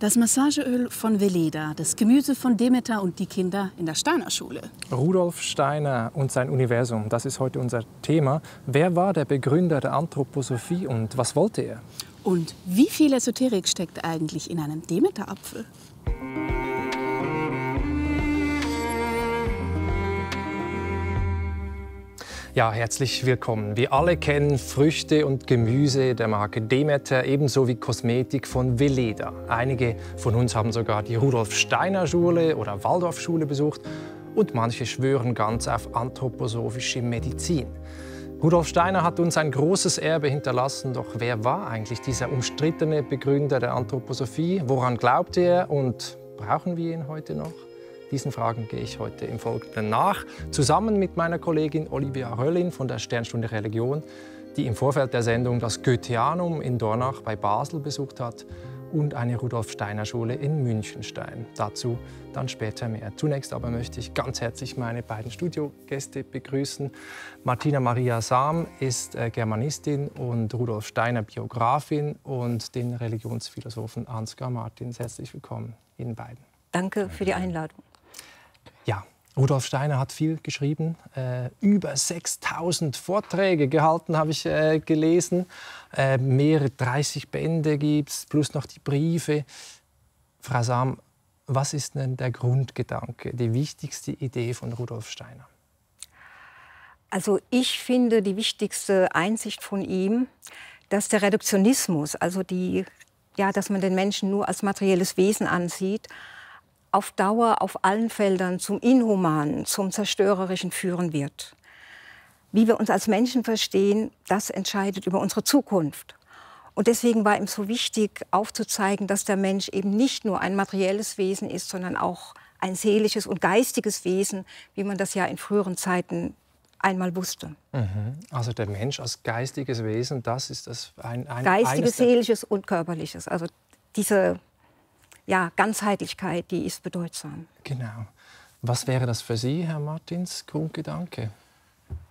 Das Massageöl von Veleda, das Gemüse von Demeter und die Kinder in der Steiner Schule. Rudolf Steiner und sein Universum, das ist heute unser Thema. Wer war der Begründer der Anthroposophie und was wollte er? Und wie viel Esoterik steckt eigentlich in einem Demeter-Apfel? Demeterapfel? Ja, herzlich willkommen. Wir alle kennen Früchte und Gemüse der Marke Demeter, ebenso wie Kosmetik von Veleda. Einige von uns haben sogar die Rudolf-Steiner-Schule oder Waldorf Schule besucht und manche schwören ganz auf anthroposophische Medizin. Rudolf Steiner hat uns ein großes Erbe hinterlassen, doch wer war eigentlich dieser umstrittene Begründer der Anthroposophie? Woran glaubte er und brauchen wir ihn heute noch? Diesen Fragen gehe ich heute im Folgenden nach, zusammen mit meiner Kollegin Olivia Höllin von der Sternstunde Religion, die im Vorfeld der Sendung das Goetheanum in Dornach bei Basel besucht hat und eine Rudolf-Steiner-Schule in Münchenstein. Dazu dann später mehr. Zunächst aber möchte ich ganz herzlich meine beiden Studiogäste begrüßen. Martina Maria Sam ist äh, Germanistin und Rudolf Steiner Biografin und den Religionsphilosophen Ansgar Martins. Herzlich willkommen Ihnen beiden. Danke für die Einladung. Ja, Rudolf Steiner hat viel geschrieben, äh, über 6000 Vorträge gehalten, habe ich äh, gelesen. Äh, mehrere 30 Bände gibt es, plus noch die Briefe. Frau Sam, was ist denn der Grundgedanke, die wichtigste Idee von Rudolf Steiner? Also ich finde die wichtigste Einsicht von ihm, dass der Reduktionismus, also die, ja, dass man den Menschen nur als materielles Wesen ansieht, auf Dauer auf allen Feldern zum Inhumanen, zum Zerstörerischen führen wird. Wie wir uns als Menschen verstehen, das entscheidet über unsere Zukunft. Und deswegen war ihm so wichtig, aufzuzeigen, dass der Mensch eben nicht nur ein materielles Wesen ist, sondern auch ein seelisches und geistiges Wesen, wie man das ja in früheren Zeiten einmal wusste. Mhm. Also der Mensch als geistiges Wesen, das ist das ein, ein geistiges, seelisches und körperliches. Also diese ja, Ganzheitlichkeit, die ist bedeutsam. Genau. Was wäre das für Sie, Herr Martins, Grundgedanke?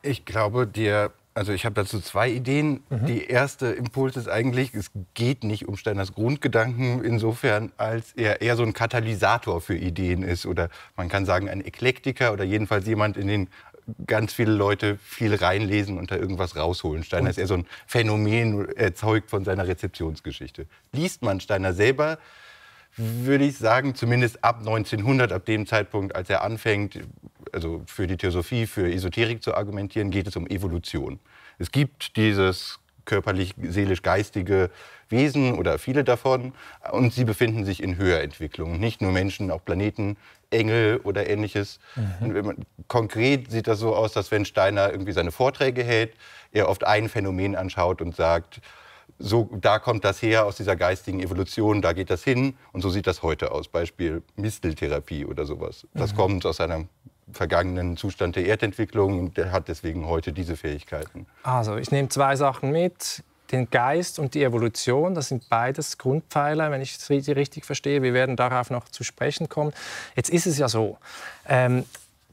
Ich glaube, dir, also ich habe dazu zwei Ideen. Mhm. Die erste Impuls ist eigentlich, es geht nicht um Steiners Grundgedanken insofern, als er eher so ein Katalysator für Ideen ist oder man kann sagen ein Eklektiker oder jedenfalls jemand, in den ganz viele Leute viel reinlesen und da irgendwas rausholen. Steiner und? ist eher so ein Phänomen erzeugt von seiner Rezeptionsgeschichte. Liest man Steiner selber, würde ich sagen, zumindest ab 1900, ab dem Zeitpunkt, als er anfängt, also für die Theosophie, für Esoterik zu argumentieren, geht es um Evolution. Es gibt dieses körperlich, seelisch, geistige Wesen oder viele davon und sie befinden sich in Höherentwicklung. Nicht nur Menschen, auch Planeten, Engel oder ähnliches. Mhm. Konkret sieht das so aus, dass wenn Steiner irgendwie seine Vorträge hält, er oft ein Phänomen anschaut und sagt, so, da kommt das her aus dieser geistigen Evolution, da geht das hin und so sieht das heute aus. Beispiel Misteltherapie oder sowas. Das mhm. kommt aus einem vergangenen Zustand der Erdentwicklung und der hat deswegen heute diese Fähigkeiten. Also ich nehme zwei Sachen mit. Den Geist und die Evolution, das sind beides Grundpfeiler, wenn ich sie richtig verstehe. Wir werden darauf noch zu sprechen kommen. Jetzt ist es ja so, ähm,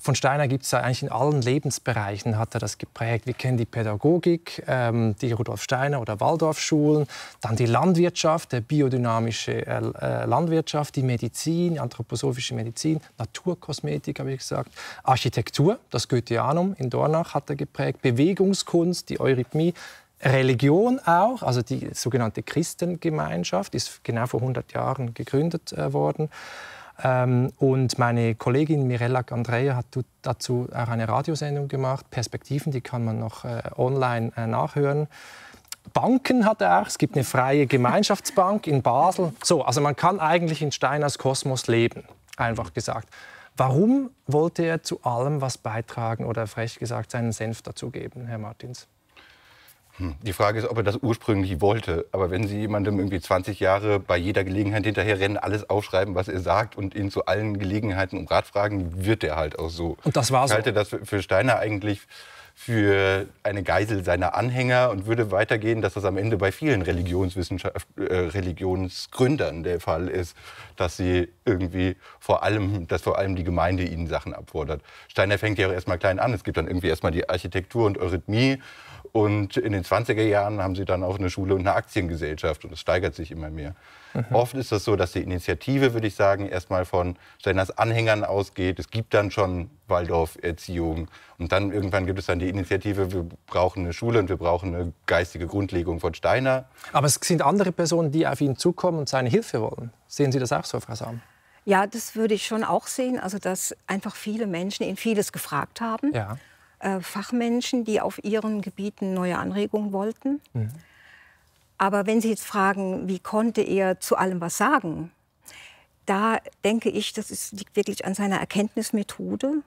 von Steiner gibt es eigentlich in allen Lebensbereichen hat er das geprägt. Wir kennen die Pädagogik, ähm, die Rudolf Steiner oder Waldorfschulen, dann die Landwirtschaft, der biodynamische äh, äh Landwirtschaft, die Medizin, anthroposophische Medizin, Naturkosmetik, habe ich gesagt, Architektur, das Goetheanum in Dornach hat er geprägt, Bewegungskunst, die Eurythmie, Religion auch, also die sogenannte Christengemeinschaft ist genau vor 100 Jahren gegründet äh, worden. Ähm, und meine Kollegin Mirella Andrea hat dazu auch eine Radiosendung gemacht. Perspektiven, die kann man noch äh, online äh, nachhören. Banken hat er auch. Es gibt eine freie Gemeinschaftsbank in Basel. So, also man kann eigentlich in Stein als Kosmos leben, einfach gesagt. Warum wollte er zu allem was beitragen oder frech gesagt seinen Senf dazugeben, Herr Martins? Hm. Die Frage ist, ob er das ursprünglich wollte. Aber wenn Sie jemandem irgendwie 20 Jahre bei jeder Gelegenheit hinterherrennen, alles aufschreiben, was er sagt und ihn zu allen Gelegenheiten um Rat fragen, wird er halt auch so. Und das war so. Ich halte das für Steiner eigentlich für eine Geisel seiner Anhänger und würde weitergehen, dass das am Ende bei vielen Religionswissenschaft, äh, Religionsgründern der Fall ist, dass sie irgendwie vor allem, dass vor allem die Gemeinde ihnen Sachen abfordert. Steiner fängt ja auch erstmal klein an. Es gibt dann irgendwie erstmal die Architektur und Eurythmie und in den 20er Jahren haben sie dann auch eine Schule und eine Aktiengesellschaft und es steigert sich immer mehr. Mhm. Oft ist das so, dass die Initiative, würde ich sagen, erstmal von Steiners Anhängern ausgeht. Es gibt dann schon Waldorferziehung und dann irgendwann gibt es dann die Initiative, wir brauchen eine Schule und wir brauchen eine geistige Grundlegung von Steiner. Aber es sind andere Personen, die auf ihn zukommen und seine Hilfe wollen. Sehen Sie das auch so, Frau Sam? Ja, das würde ich schon auch sehen, also dass einfach viele Menschen ihn vieles gefragt haben. Ja äh, Fachmenschen, die auf ihren Gebieten neue Anregungen wollten. Mhm. Aber wenn Sie jetzt fragen, wie konnte er zu allem was sagen, da denke ich, das ist, liegt wirklich an seiner Erkenntnismethode,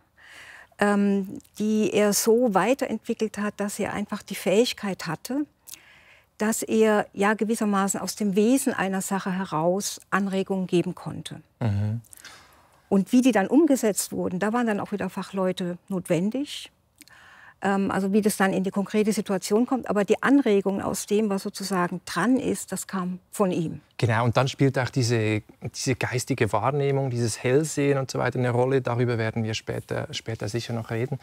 ähm, die er so weiterentwickelt hat, dass er einfach die Fähigkeit hatte, dass er ja gewissermaßen aus dem Wesen einer Sache heraus Anregungen geben konnte. Mhm. Und wie die dann umgesetzt wurden, da waren dann auch wieder Fachleute notwendig. Ähm, also wie das dann in die konkrete Situation kommt. Aber die Anregung aus dem, was sozusagen dran ist, das kam von ihm. Genau, und dann spielt auch diese, diese geistige Wahrnehmung, dieses Hellsehen und so weiter eine Rolle. Darüber werden wir später, später sicher noch reden.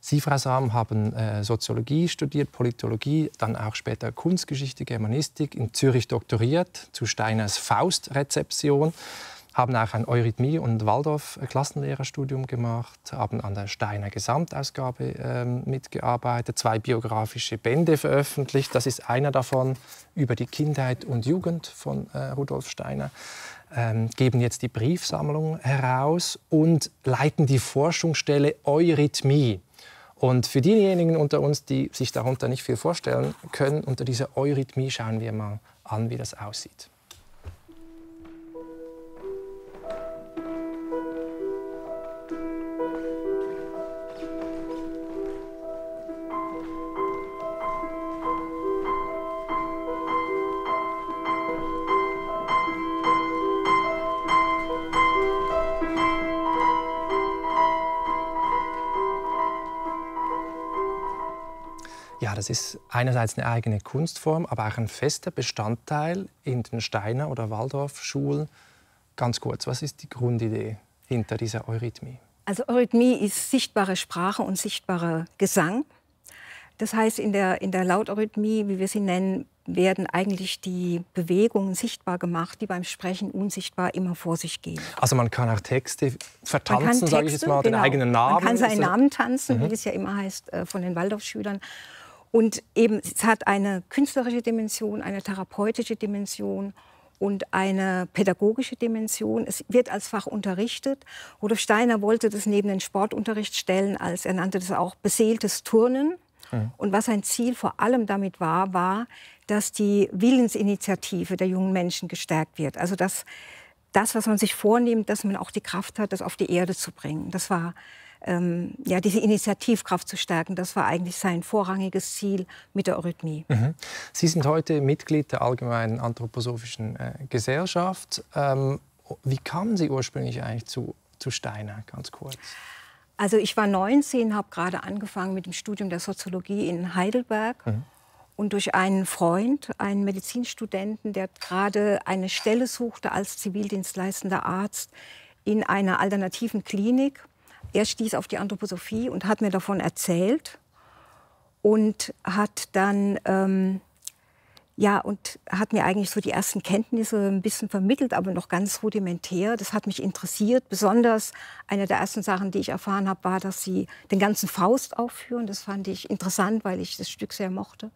Sie, Frau Sam, haben äh, Soziologie studiert, Politologie, dann auch später Kunstgeschichte, Germanistik, in Zürich doktoriert zu Steiners Faustrezeption haben auch ein Eurythmie- und Waldorf-Klassenlehrerstudium gemacht, haben an der Steiner Gesamtausgabe äh, mitgearbeitet, zwei biografische Bände veröffentlicht. Das ist einer davon über die Kindheit und Jugend von äh, Rudolf Steiner. Ähm, geben jetzt die Briefsammlung heraus und leiten die Forschungsstelle Eurythmie. Und für diejenigen unter uns, die sich darunter nicht viel vorstellen können, unter dieser Eurythmie schauen wir mal an, wie das aussieht. Das ist einerseits eine eigene Kunstform, aber auch ein fester Bestandteil in den Steiner- oder Waldorfschulen. Ganz kurz, was ist die Grundidee hinter dieser Eurythmie? Also Eurythmie ist sichtbare Sprache und sichtbarer Gesang. Das heißt, in der, in der Lauteurythmie, wie wir sie nennen, werden eigentlich die Bewegungen sichtbar gemacht, die beim Sprechen unsichtbar immer vor sich gehen. Also man kann auch Texte vertanzen, sage ich jetzt mal, genau. den eigenen Namen. Man kann seinen also Namen tanzen, mhm. wie es ja immer heißt äh, von den Waldorfschülern. Und eben, es hat eine künstlerische Dimension, eine therapeutische Dimension und eine pädagogische Dimension. Es wird als Fach unterrichtet. Rudolf Steiner wollte das neben den Sportunterricht stellen, als er nannte das auch beseeltes Turnen. Mhm. Und was sein Ziel vor allem damit war, war, dass die Willensinitiative der jungen Menschen gestärkt wird. Also dass das, was man sich vornimmt, dass man auch die Kraft hat, das auf die Erde zu bringen. Das war ähm, ja, diese Initiativkraft zu stärken. Das war eigentlich sein vorrangiges Ziel mit der Eurythmie. Mhm. Sie sind heute Mitglied der Allgemeinen Anthroposophischen äh, Gesellschaft. Ähm, wie kamen Sie ursprünglich eigentlich zu, zu Steiner, ganz kurz? Also ich war 19, habe gerade angefangen mit dem Studium der Soziologie in Heidelberg. Mhm. Und durch einen Freund, einen Medizinstudenten, der gerade eine Stelle suchte als zivildienstleistender Arzt in einer alternativen Klinik, er stieß auf die Anthroposophie und hat mir davon erzählt und hat dann ähm, ja und hat mir eigentlich so die ersten Kenntnisse ein bisschen vermittelt, aber noch ganz rudimentär. Das hat mich interessiert. Besonders eine der ersten Sachen, die ich erfahren habe, war, dass sie den ganzen Faust aufführen. Das fand ich interessant, weil ich das Stück sehr mochte.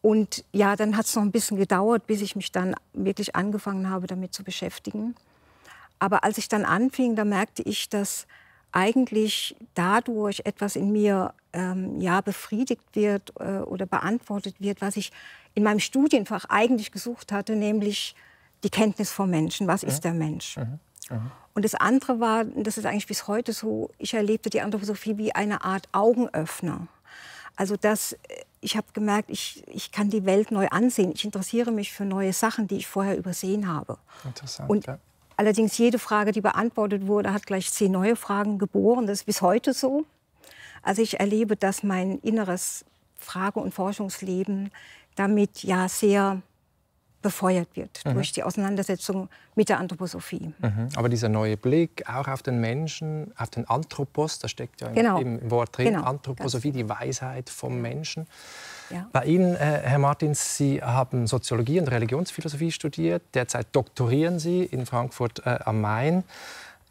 Und ja, dann hat es noch ein bisschen gedauert, bis ich mich dann wirklich angefangen habe, damit zu beschäftigen. Aber als ich dann anfing, da merkte ich, dass eigentlich dadurch etwas in mir ähm, ja, befriedigt wird äh, oder beantwortet wird, was ich in meinem Studienfach eigentlich gesucht hatte, nämlich die Kenntnis vom Menschen. Was ja. ist mhm. der Mensch? Mhm. Mhm. Und das andere war, das ist eigentlich bis heute so, ich erlebte die Anthroposophie wie eine Art Augenöffner. Also dass äh, ich habe gemerkt, ich, ich kann die Welt neu ansehen. Ich interessiere mich für neue Sachen, die ich vorher übersehen habe. Interessant, und ja. Allerdings jede Frage, die beantwortet wurde, hat gleich zehn neue Fragen geboren. Das ist bis heute so. Also ich erlebe, dass mein inneres Frage- und Forschungsleben damit ja sehr befeuert wird mhm. durch die Auseinandersetzung mit der Anthroposophie. Mhm. Aber dieser neue Blick auch auf den Menschen, auf den Anthropos, da steckt ja genau. im, Wort drin, genau. Anthroposophie, die Weisheit vom Menschen. Ja. Bei Ihnen, äh, Herr Martins, Sie haben Soziologie und Religionsphilosophie studiert. Derzeit doktorieren Sie in Frankfurt äh, am Main.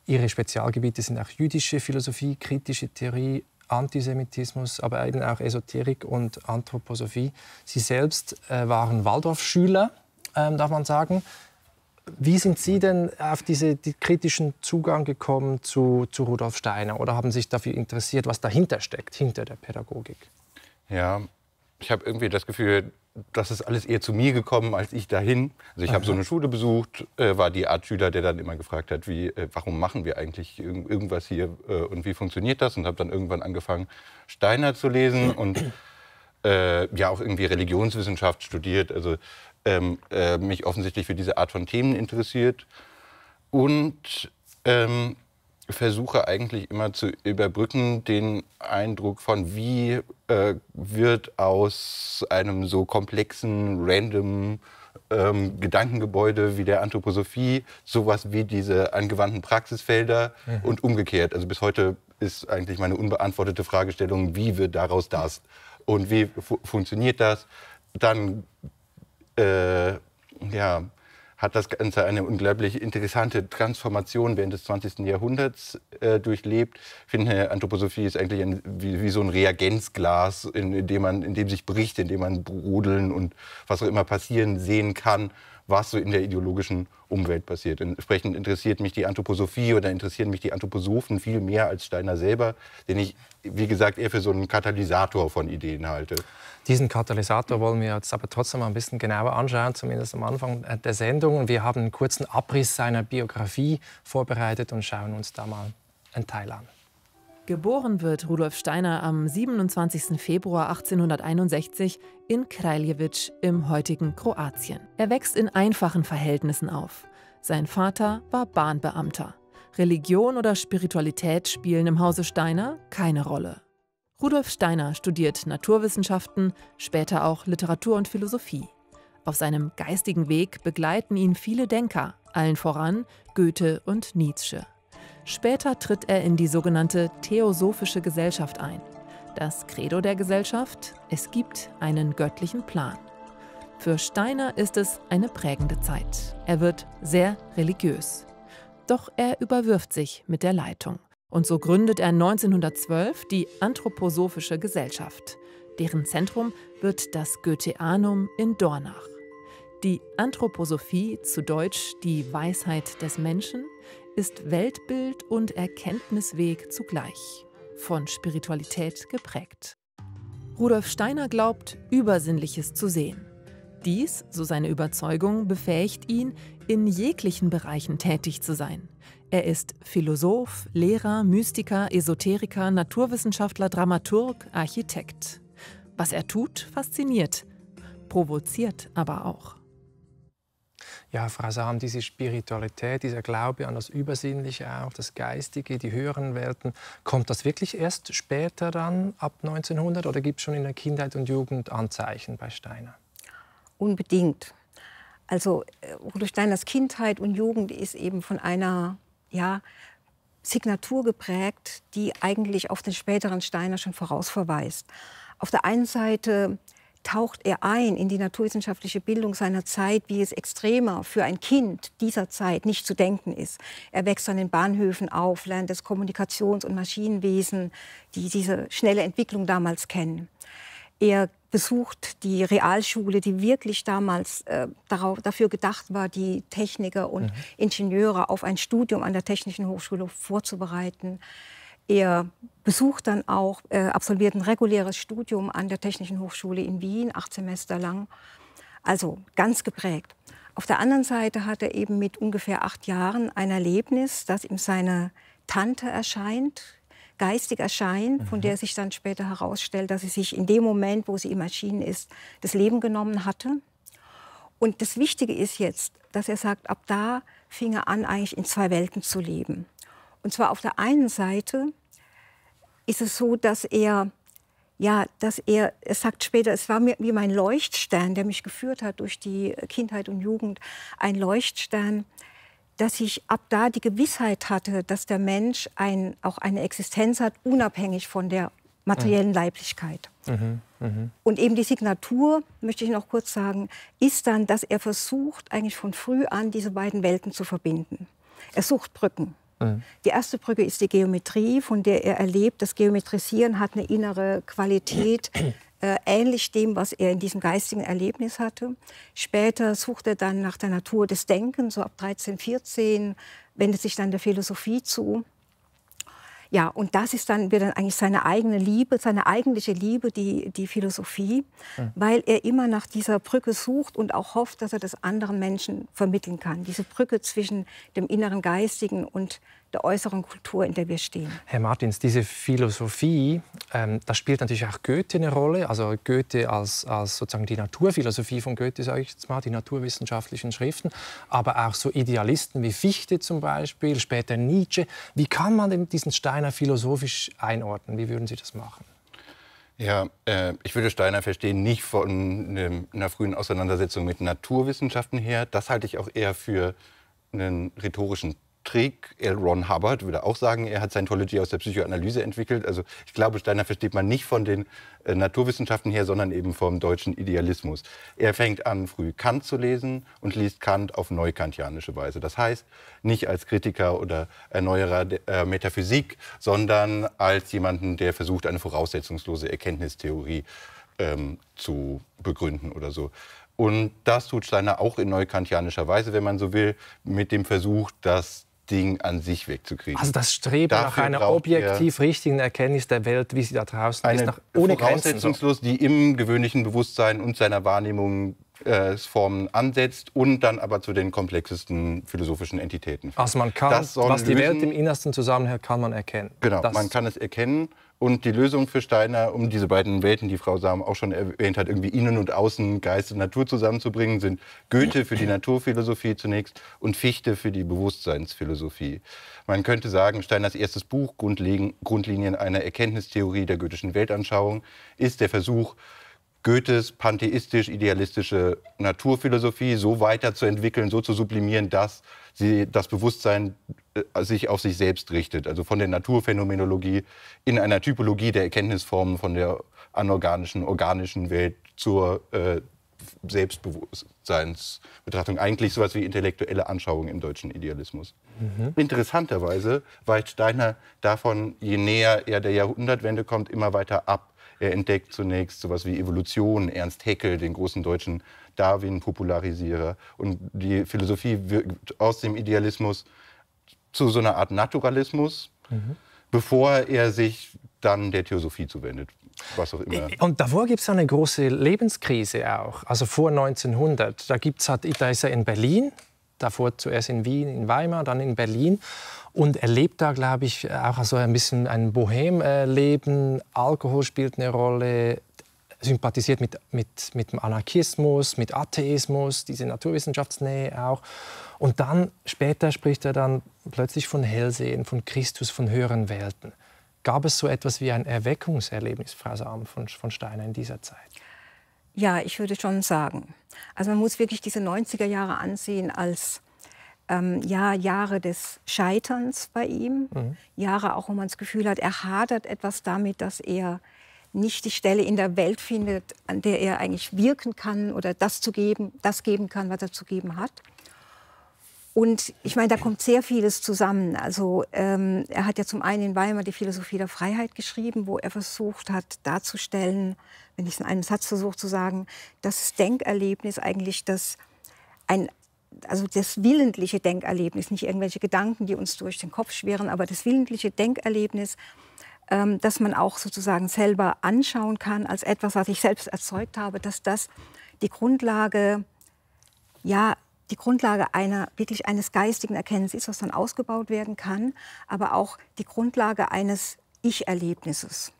Ihre Spezialgebiete sind auch jüdische Philosophie, kritische Theorie, Antisemitismus, aber eben auch Esoterik und Anthroposophie. Sie selbst äh, waren Waldorfschüler, ähm, darf man sagen. Wie sind Sie denn auf diesen die kritischen Zugang gekommen zu, zu Rudolf Steiner oder haben sich dafür interessiert, was dahinter steckt, hinter der Pädagogik? Ja, ich habe irgendwie das Gefühl, das ist alles eher zu mir gekommen als ich dahin. Also ich habe so eine Schule besucht, äh, war die Art Schüler, der dann immer gefragt hat, wie, äh, warum machen wir eigentlich irg irgendwas hier äh, und wie funktioniert das? Und habe dann irgendwann angefangen, Steiner zu lesen und äh, ja auch irgendwie Religionswissenschaft studiert. Also ähm, äh, mich offensichtlich für diese Art von Themen interessiert und ähm, versuche eigentlich immer zu überbrücken den Eindruck von, wie äh, wird aus einem so komplexen, random ähm, Gedankengebäude wie der Anthroposophie sowas wie diese angewandten Praxisfelder mhm. und umgekehrt. Also bis heute ist eigentlich meine unbeantwortete Fragestellung, wie wird daraus das und wie fu funktioniert das? Dann äh, ja, hat das Ganze eine unglaublich interessante Transformation während des 20. Jahrhunderts äh, durchlebt. Ich finde, Anthroposophie ist eigentlich ein, wie, wie, so ein Reagenzglas, in, in, dem man, in dem sich bricht, in dem man Brodeln und was auch immer passieren sehen kann was so in der ideologischen Umwelt passiert. Entsprechend interessiert mich die Anthroposophie oder interessieren mich die Anthroposophen viel mehr als Steiner selber, den ich, wie gesagt, eher für so einen Katalysator von Ideen halte. Diesen Katalysator wollen wir jetzt aber trotzdem mal ein bisschen genauer anschauen, zumindest am Anfang der Sendung. wir haben einen kurzen Abriss seiner Biografie vorbereitet und schauen uns da mal einen Teil an. Geboren wird Rudolf Steiner am 27. Februar 1861 in Kraljevic im heutigen Kroatien. Er wächst in einfachen Verhältnissen auf. Sein Vater war Bahnbeamter. Religion oder Spiritualität spielen im Hause Steiner keine Rolle. Rudolf Steiner studiert Naturwissenschaften, später auch Literatur und Philosophie. Auf seinem geistigen Weg begleiten ihn viele Denker, allen voran Goethe und Nietzsche. Später tritt er in die sogenannte Theosophische Gesellschaft ein. Das Credo der Gesellschaft, es gibt einen göttlichen Plan. Für Steiner ist es eine prägende Zeit. Er wird sehr religiös. Doch er überwirft sich mit der Leitung. Und so gründet er 1912 die Anthroposophische Gesellschaft. Deren Zentrum wird das Goetheanum in Dornach. Die Anthroposophie, zu Deutsch die Weisheit des Menschen, ist Weltbild und Erkenntnisweg zugleich, von Spiritualität geprägt. Rudolf Steiner glaubt, Übersinnliches zu sehen. Dies, so seine Überzeugung, befähigt ihn, in jeglichen Bereichen tätig zu sein. Er ist Philosoph, Lehrer, Mystiker, Esoteriker, Naturwissenschaftler, Dramaturg, Architekt. Was er tut, fasziniert, provoziert aber auch ja, Frau Sam, diese Spiritualität, dieser Glaube an das Übersinnliche auch, das Geistige, die höheren Welten, kommt das wirklich erst später dann, ab 1900, oder gibt es schon in der Kindheit und Jugend Anzeichen bei Steiner? Unbedingt. Also äh, Rudolf Steiners Kindheit und Jugend ist eben von einer ja, Signatur geprägt, die eigentlich auf den späteren Steiner schon vorausverweist. Auf der einen Seite taucht er ein in die naturwissenschaftliche Bildung seiner Zeit, wie es extremer für ein Kind dieser Zeit nicht zu denken ist. Er wächst an den Bahnhöfen auf, lernt das Kommunikations- und Maschinenwesen, die diese schnelle Entwicklung damals kennen. Er besucht die Realschule, die wirklich damals äh, darauf, dafür gedacht war, die Techniker und mhm. Ingenieure auf ein Studium an der Technischen Hochschule vorzubereiten. Er besucht dann auch, äh, absolviert ein reguläres Studium an der Technischen Hochschule in Wien, acht Semester lang. Also ganz geprägt. Auf der anderen Seite hat er eben mit ungefähr acht Jahren ein Erlebnis, das ihm seine Tante erscheint, geistig erscheint, von mhm. der sich dann später herausstellt, dass sie sich in dem Moment, wo sie ihm erschienen ist, das Leben genommen hatte. Und das Wichtige ist jetzt, dass er sagt, ab da fing er an, eigentlich in zwei Welten zu leben. Und zwar auf der einen Seite ist es so, dass er, ja, dass er, er sagt später, es war mir wie mein Leuchtstern, der mich geführt hat durch die Kindheit und Jugend, ein Leuchtstern, dass ich ab da die Gewissheit hatte, dass der Mensch ein, auch eine Existenz hat, unabhängig von der materiellen mhm. Leiblichkeit. Mhm, mhm, Und eben die Signatur, möchte ich noch kurz sagen, ist dann, dass er versucht, eigentlich von früh an diese beiden Welten zu verbinden. Er sucht Brücken. Die erste Brücke ist die Geometrie, von der er erlebt, das Geometrisieren hat eine innere Qualität, äh, ähnlich dem, was er in diesem geistigen Erlebnis hatte. Später sucht er dann nach der Natur des Denkens, so ab 13, 14, wendet sich dann der Philosophie zu. Ja, und das ist dann, wird dann eigentlich seine eigene Liebe, seine eigentliche Liebe, die, die Philosophie, mhm. weil er immer nach dieser Brücke sucht und auch hofft, dass er das anderen Menschen vermitteln kann. Diese Brücke zwischen dem inneren Geistigen und der äußeren Kultur, in der wir stehen. Herr Martins, diese Philosophie, ähm, da spielt natürlich auch Goethe eine Rolle. Also Goethe als, als sozusagen die Naturphilosophie von Goethe, sage ich jetzt mal, die naturwissenschaftlichen Schriften, aber auch so Idealisten wie Fichte zum Beispiel, später Nietzsche. Wie kann man diesen Steiner philosophisch einordnen? Wie würden Sie das machen? Ja, äh, ich würde Steiner verstehen nicht von ähm, einer frühen Auseinandersetzung mit Naturwissenschaften her. Das halte ich auch eher für einen rhetorischen Trick. L. Äh, Ron Hubbard würde auch sagen, er hat Scientology aus der Psychoanalyse entwickelt. Also ich glaube, Steiner versteht man nicht von den äh, Naturwissenschaften her, sondern eben vom deutschen Idealismus. Er fängt an, früh Kant zu lesen und liest Kant auf neukantianische Weise. Das heißt, nicht als Kritiker oder Erneuerer der äh, Metaphysik, sondern als jemanden, der versucht, eine voraussetzungslose Erkenntnistheorie ähm, zu begründen oder so. Und das tut Steiner auch in neukantianischer Weise, wenn man so will, mit dem Versuch, dass Ding an sich wegzukriegen. Also das Streben nach einer objektiv richtigen Erkenntnis der Welt, wie sie da draußen ist, nach ohne voraussetzungslos, Grenzen. die im gewöhnlichen Bewusstsein und seiner Wahrnehmung äh, Formen ansetzt und dann aber zu den komplexesten philosophischen Entitäten. Führt. Also man kann, was die Welt im Innersten zusammenhält, kann man erkennen. Genau, das man kann es erkennen und die Lösung für Steiner, um diese beiden Welten, die Frau Sam auch schon erwähnt hat, irgendwie innen und außen, Geist und Natur zusammenzubringen, sind Goethe für die Naturphilosophie zunächst und Fichte für die Bewusstseinsphilosophie. Man könnte sagen, Steiners erstes Buch, Grundlinien einer Erkenntnistheorie der goethischen Weltanschauung, ist der Versuch, Goethes pantheistisch-idealistische Naturphilosophie so weiterzuentwickeln, so zu sublimieren, dass sie das Bewusstsein äh, sich auf sich selbst richtet, also von der Naturphänomenologie in einer Typologie der Erkenntnisformen von der anorganischen, organischen Welt zur äh, Selbstbewusstseinsbetrachtung. Eigentlich sowas wie intellektuelle Anschauung im deutschen Idealismus. Mhm. Interessanterweise weicht Steiner davon, je näher er der Jahrhundertwende kommt, immer weiter ab. Er entdeckt zunächst sowas wie Evolution, Ernst Haeckel, den großen deutschen Darwin-Popularisierer. Und die Philosophie wirkt aus dem Idealismus zu so einer Art Naturalismus, mhm. bevor er sich dann der Theosophie zuwendet. Was auch immer. Und davor gibt es eine große Lebenskrise auch, also vor 1900. Da, gibt's, hat, da ist er in Berlin, davor zuerst in Wien, in Weimar, dann in Berlin. Und er lebt da, glaube ich, auch so ein bisschen ein Bohem-Leben. Alkohol spielt eine Rolle, sympathisiert mit, mit, mit dem Anarchismus, mit Atheismus, diese Naturwissenschaftsnähe auch. Und dann später spricht er dann plötzlich von Hellsehen, von Christus, von höheren Welten. Gab es so etwas wie ein Erweckungserlebnis, Frau Sam von, von Steiner, in dieser Zeit? Ja, ich würde schon sagen. Also man muss wirklich diese 90er Jahre ansehen als ähm, ja, Jahre des Scheiterns bei ihm, mhm. Jahre auch, wo man das Gefühl hat, er hadert etwas damit, dass er nicht die Stelle in der Welt findet, an der er eigentlich wirken kann oder das zu geben, das geben kann, was er zu geben hat. Und ich meine, da kommt sehr vieles zusammen. Also ähm, er hat ja zum einen in Weimar die Philosophie der Freiheit geschrieben, wo er versucht hat darzustellen, wenn ich es in einem Satz versuche zu sagen, das Denkerlebnis eigentlich das ein also das willentliche Denkerlebnis, nicht irgendwelche Gedanken, die uns durch den Kopf schwirren, aber das willentliche Denkerlebnis ähm, dass man auch sozusagen selber anschauen kann als etwas, was ich selbst erzeugt habe, dass das die Grundlage, ja, die Grundlage einer, wirklich eines geistigen Erkennens ist, was dann ausgebaut werden kann, aber auch die Grundlage eines Ich-Erlebnisses.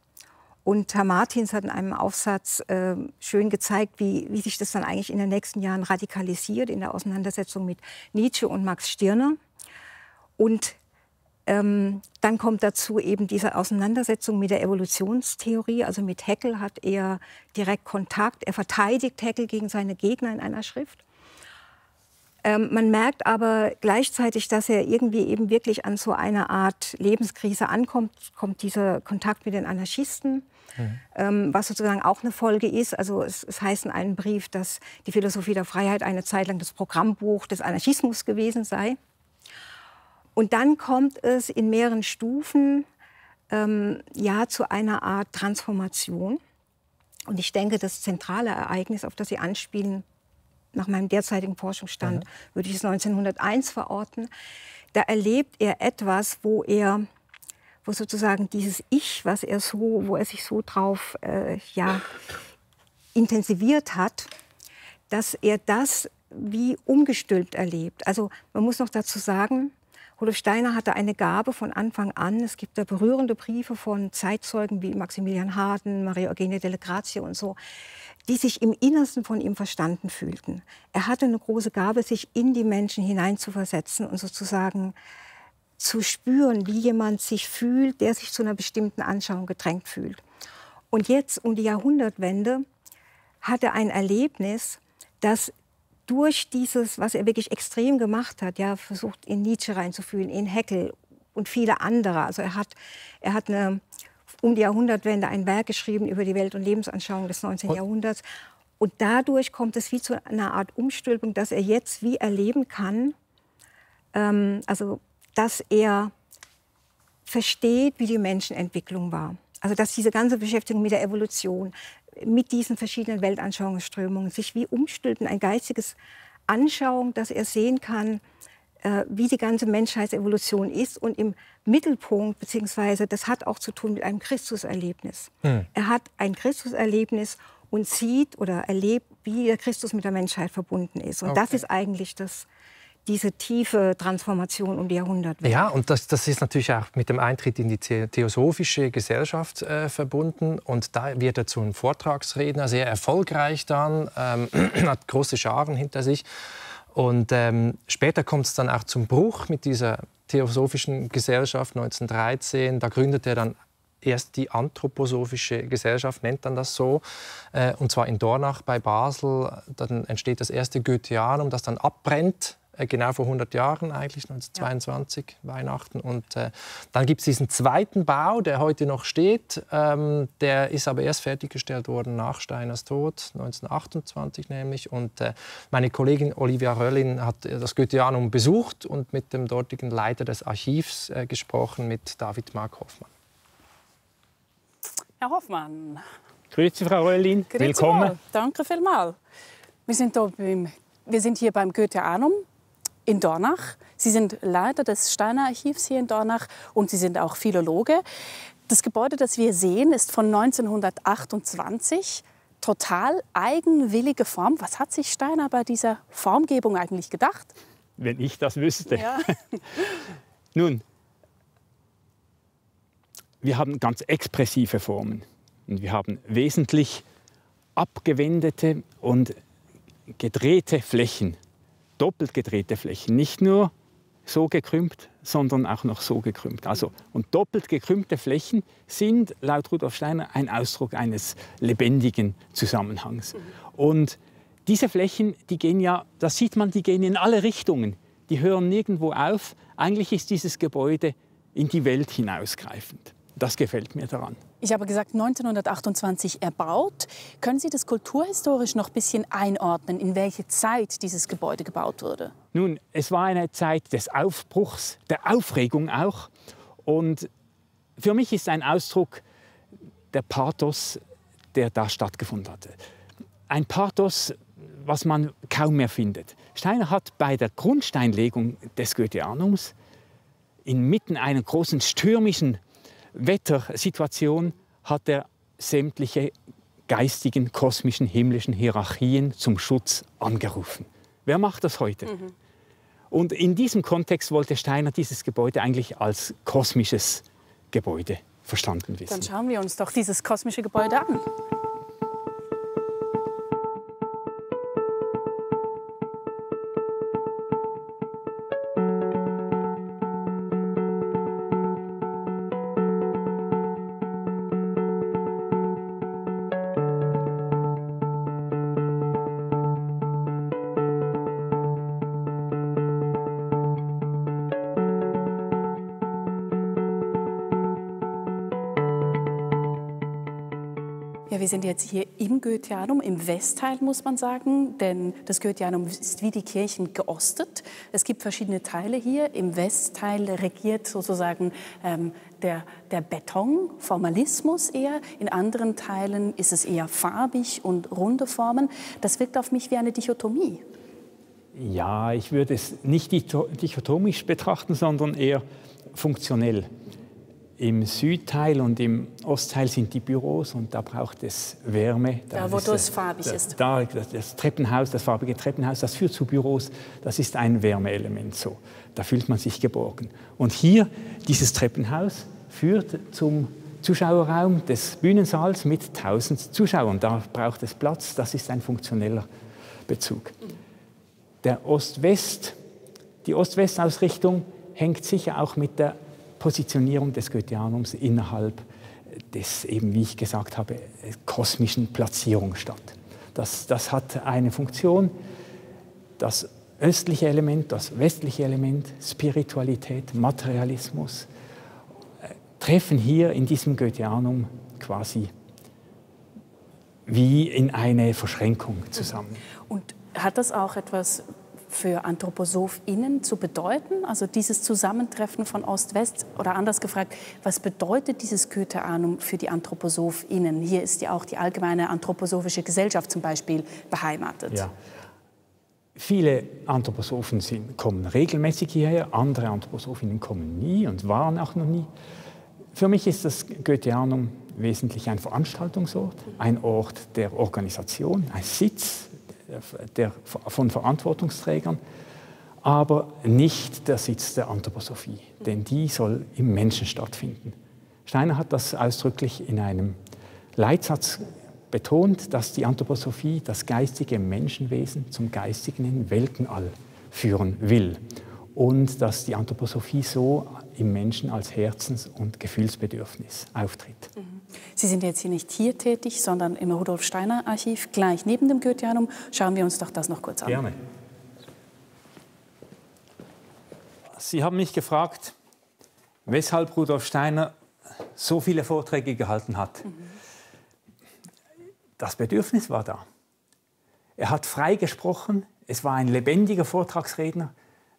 Und Herr Martins hat in einem Aufsatz äh, schön gezeigt, wie, wie sich das dann eigentlich in den nächsten Jahren radikalisiert in der Auseinandersetzung mit Nietzsche und Max Stirner. Und ähm, dann kommt dazu eben diese Auseinandersetzung mit der Evolutionstheorie. Also mit Heckel hat er direkt Kontakt. Er verteidigt Heckel gegen seine Gegner in einer Schrift. Ähm, man merkt aber gleichzeitig, dass er irgendwie eben wirklich an so einer Art Lebenskrise ankommt, kommt dieser Kontakt mit den Anarchisten, mhm. ähm, was sozusagen auch eine Folge ist. Also es, es, heißt in einem Brief, dass die Philosophie der Freiheit eine Zeit lang das Programmbuch des Anarchismus gewesen sei. Und dann kommt es in mehreren Stufen ähm, ja zu einer Art Transformation. Und ich denke, das zentrale Ereignis, auf das Sie anspielen, nach meinem derzeitigen Forschungsstand, mhm. würde ich es 1901 verorten. Da erlebt er etwas, wo er, wo sozusagen dieses Ich, was er so, wo er sich so drauf äh, ja, intensiviert hat, dass er das wie umgestülpt erlebt. Also man muss noch dazu sagen, Rudolf Steiner hatte eine Gabe von Anfang an. Es gibt da berührende Briefe von Zeitzeugen wie Maximilian Harden, Maria Eugenia delle Grazie und so, die sich im Innersten von ihm verstanden fühlten. Er hatte eine große Gabe, sich in die Menschen hineinzuversetzen und sozusagen zu spüren, wie jemand sich fühlt, der sich zu einer bestimmten Anschauung gedrängt fühlt. Und jetzt um die Jahrhundertwende hat er ein Erlebnis, das durch dieses, was er wirklich extrem gemacht hat, ja, versucht in Nietzsche reinzufühlen, in Heckel und viele andere. Also er hat, er hat eine, um die Jahrhundertwende ein Werk geschrieben über die Welt- und Lebensanschauung des 19. Und Jahrhunderts. Und dadurch kommt es wie zu einer Art Umstülpung, dass er jetzt wie erleben kann, ähm, also dass er versteht, wie die Menschenentwicklung war. Also dass diese ganze Beschäftigung mit der Evolution, mit diesen verschiedenen Weltanschauungsströmungen sich wie umstülpen, ein geistiges Anschauung, dass er sehen kann, äh, wie die ganze Menschheitsevolution ist und im Mittelpunkt, beziehungsweise das hat auch zu tun mit einem Christuserlebnis. Hm. Er hat ein Christuserlebnis und sieht oder erlebt, wie der Christus mit der Menschheit verbunden ist. Und okay. das ist eigentlich das, diese tiefe Transformation um die Jahrhundertwende. Ja, und das, das ist natürlich auch mit dem Eintritt in die theosophische Gesellschaft äh, verbunden. Und da wird er zu einem Vortragsredner, sehr erfolgreich dann, ähm, hat große Scharen hinter sich. Und ähm, später kommt es dann auch zum Bruch mit dieser theosophischen Gesellschaft 1913. Da gründet er dann erst die anthroposophische Gesellschaft, nennt dann das so, äh, und zwar in Dornach bei Basel. Dann entsteht das erste Goetheanum, das dann abbrennt äh, genau vor 100 Jahren eigentlich, 1922, ja. Weihnachten. Und äh, dann gibt es diesen zweiten Bau, der heute noch steht. Ähm, der ist aber erst fertiggestellt worden nach Steiners Tod, 1928 nämlich. Und äh, meine Kollegin Olivia Röllin hat äh, das Goetheanum besucht und mit dem dortigen Leiter des Archivs äh, gesprochen, mit David Mark Hoffmann. Herr Hoffmann. Grüezi, Frau Röllin. Grüezi Willkommen. Wohl. Danke vielmals. Wir sind hier beim wir sind hier beim goethe in Dornach. Sie sind Leiter des Steiner Archivs hier in Dornach und Sie sind auch Philologe. Das Gebäude, das wir sehen, ist von 1928. Total eigenwillige Form. Was hat sich Steiner bei dieser Formgebung eigentlich gedacht? Wenn ich das wüsste. Ja. Nun, wir haben ganz expressive Formen und wir haben wesentlich abgewendete und gedrehte Flächen doppelt gedrehte Flächen, nicht nur so gekrümmt, sondern auch noch so gekrümmt. Also, und doppelt gekrümmte Flächen sind laut Rudolf Steiner ein Ausdruck eines lebendigen Zusammenhangs. Und diese Flächen, die gehen ja, das sieht man, die gehen in alle Richtungen. Die hören nirgendwo auf. Eigentlich ist dieses Gebäude in die Welt hinausgreifend. Das gefällt mir daran ich habe gesagt 1928 erbaut. Können Sie das kulturhistorisch noch ein bisschen einordnen, in welche Zeit dieses Gebäude gebaut wurde? Nun, es war eine Zeit des Aufbruchs, der Aufregung auch. Und für mich ist ein Ausdruck der Pathos, der da stattgefunden hatte. Ein Pathos, was man kaum mehr findet. Steiner hat bei der Grundsteinlegung des Goetheanums inmitten einer großen stürmischen Wettersituation hat er sämtliche geistigen, kosmischen, himmlischen Hierarchien zum Schutz angerufen. Wer macht das heute? Mhm. Und in diesem Kontext wollte Steiner dieses Gebäude eigentlich als kosmisches Gebäude verstanden wissen. Dann schauen wir uns doch dieses kosmische Gebäude an. sind jetzt hier im Goetheanum, im Westteil muss man sagen, denn das Goetheanum ist wie die Kirchen geostet. Es gibt verschiedene Teile hier. Im Westteil regiert sozusagen ähm, der, der Beton, Formalismus eher. In anderen Teilen ist es eher farbig und runde Formen. Das wirkt auf mich wie eine Dichotomie. Ja, ich würde es nicht dichotomisch betrachten, sondern eher funktionell. Im Südteil und im Ostteil sind die Büros und da braucht es Wärme. Da, da wo das farbig da, ist. Da, das Treppenhaus, das farbige Treppenhaus, das führt zu Büros. Das ist ein Wärmeelement so. Da fühlt man sich geborgen. Und hier, dieses Treppenhaus führt zum Zuschauerraum des Bühnensaals mit 1000 Zuschauern. Da braucht es Platz. Das ist ein funktioneller Bezug. Der Ost-West, die Ost-West-Ausrichtung hängt sicher auch mit der Positionierung des Goetheanums innerhalb des, eben wie ich gesagt habe, kosmischen Platzierung statt. Das, das hat eine Funktion, das östliche Element, das westliche Element, Spiritualität, Materialismus, äh, treffen hier in diesem Goetheanum quasi wie in eine Verschränkung zusammen. Und hat das auch etwas für AnthroposophInnen zu bedeuten? Also dieses Zusammentreffen von Ost-West oder anders gefragt, was bedeutet dieses Goethe-Anum für die AnthroposophInnen? Hier ist ja auch die allgemeine anthroposophische Gesellschaft zum Beispiel beheimatet. Ja. Viele Anthroposophen sind, kommen regelmäßig hierher, andere Anthroposophinnen kommen nie und waren auch noch nie. Für mich ist das Goetheanum wesentlich ein Veranstaltungsort, ein Ort der Organisation, ein Sitz der, von Verantwortungsträgern, aber nicht der Sitz der Anthroposophie, denn die soll im Menschen stattfinden. Steiner hat das ausdrücklich in einem Leitsatz betont, dass die Anthroposophie das geistige Menschenwesen zum geistigen Weltenall führen will und dass die Anthroposophie so im Menschen als Herzens- und Gefühlsbedürfnis auftritt. Mhm. Sie sind jetzt hier nicht hier tätig, sondern im Rudolf Steiner Archiv gleich neben dem Goetheanum. Schauen wir uns doch das noch kurz an. Gerne. Sie haben mich gefragt, weshalb Rudolf Steiner so viele Vorträge gehalten hat. Mhm. Das Bedürfnis war da. Er hat frei gesprochen, es war ein lebendiger Vortragsredner,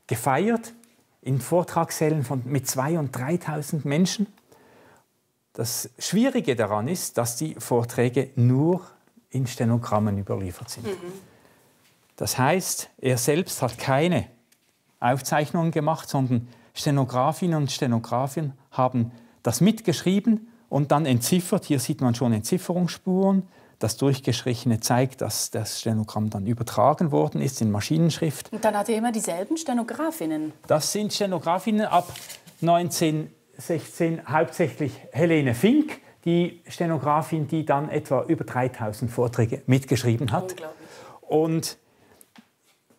gefeiert in Vortragssälen von, mit 2.000 und 3.000 Menschen. Das Schwierige daran ist, dass die Vorträge nur in Stenogrammen überliefert sind. Mhm. Das heißt, er selbst hat keine Aufzeichnungen gemacht, sondern Stenografinnen und Stenografen haben das mitgeschrieben und dann entziffert. Hier sieht man schon Entzifferungsspuren. Das Durchgeschrichene zeigt, dass das Stenogramm dann übertragen worden ist in Maschinenschrift. Und dann hat er immer dieselben Stenografinnen. Das sind Stenografinnen ab 19. 16 hauptsächlich Helene Fink, die Stenografin, die dann etwa über 3000 Vorträge mitgeschrieben hat. Und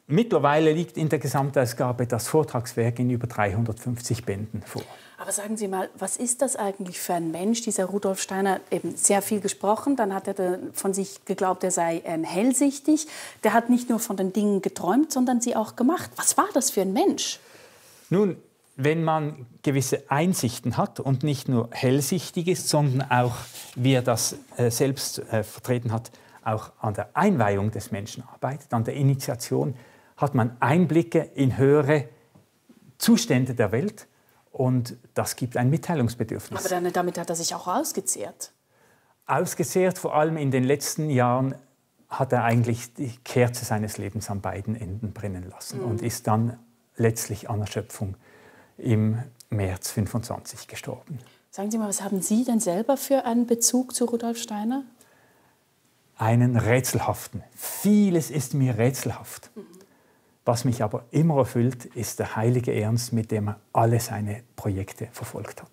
mittlerweile liegt in der Gesamtausgabe das Vortragswerk in über 350 Bänden vor. Aber sagen Sie mal, was ist das eigentlich für ein Mensch? Dieser Rudolf Steiner eben sehr viel gesprochen, dann hat er von sich geglaubt, er sei ähm, hellsichtig. Der hat nicht nur von den Dingen geträumt, sondern sie auch gemacht. Was war das für ein Mensch? Nun, wenn man gewisse Einsichten hat und nicht nur hellsichtig ist, sondern auch, wie er das äh, selbst äh, vertreten hat, auch an der Einweihung des Menschen arbeitet, an der Initiation, hat man Einblicke in höhere Zustände der Welt und das gibt ein Mitteilungsbedürfnis. Aber dann, damit hat er sich auch ausgezehrt. Ausgezehrt, vor allem in den letzten Jahren hat er eigentlich die Kerze seines Lebens an beiden Enden brennen lassen mhm. und ist dann letztlich an Erschöpfung im März 25 gestorben. Sagen Sie mal, was haben Sie denn selber für einen Bezug zu Rudolf Steiner? Einen rätselhaften. Vieles ist mir rätselhaft. Mhm. Was mich aber immer erfüllt, ist der heilige Ernst, mit dem er alle seine Projekte verfolgt hat.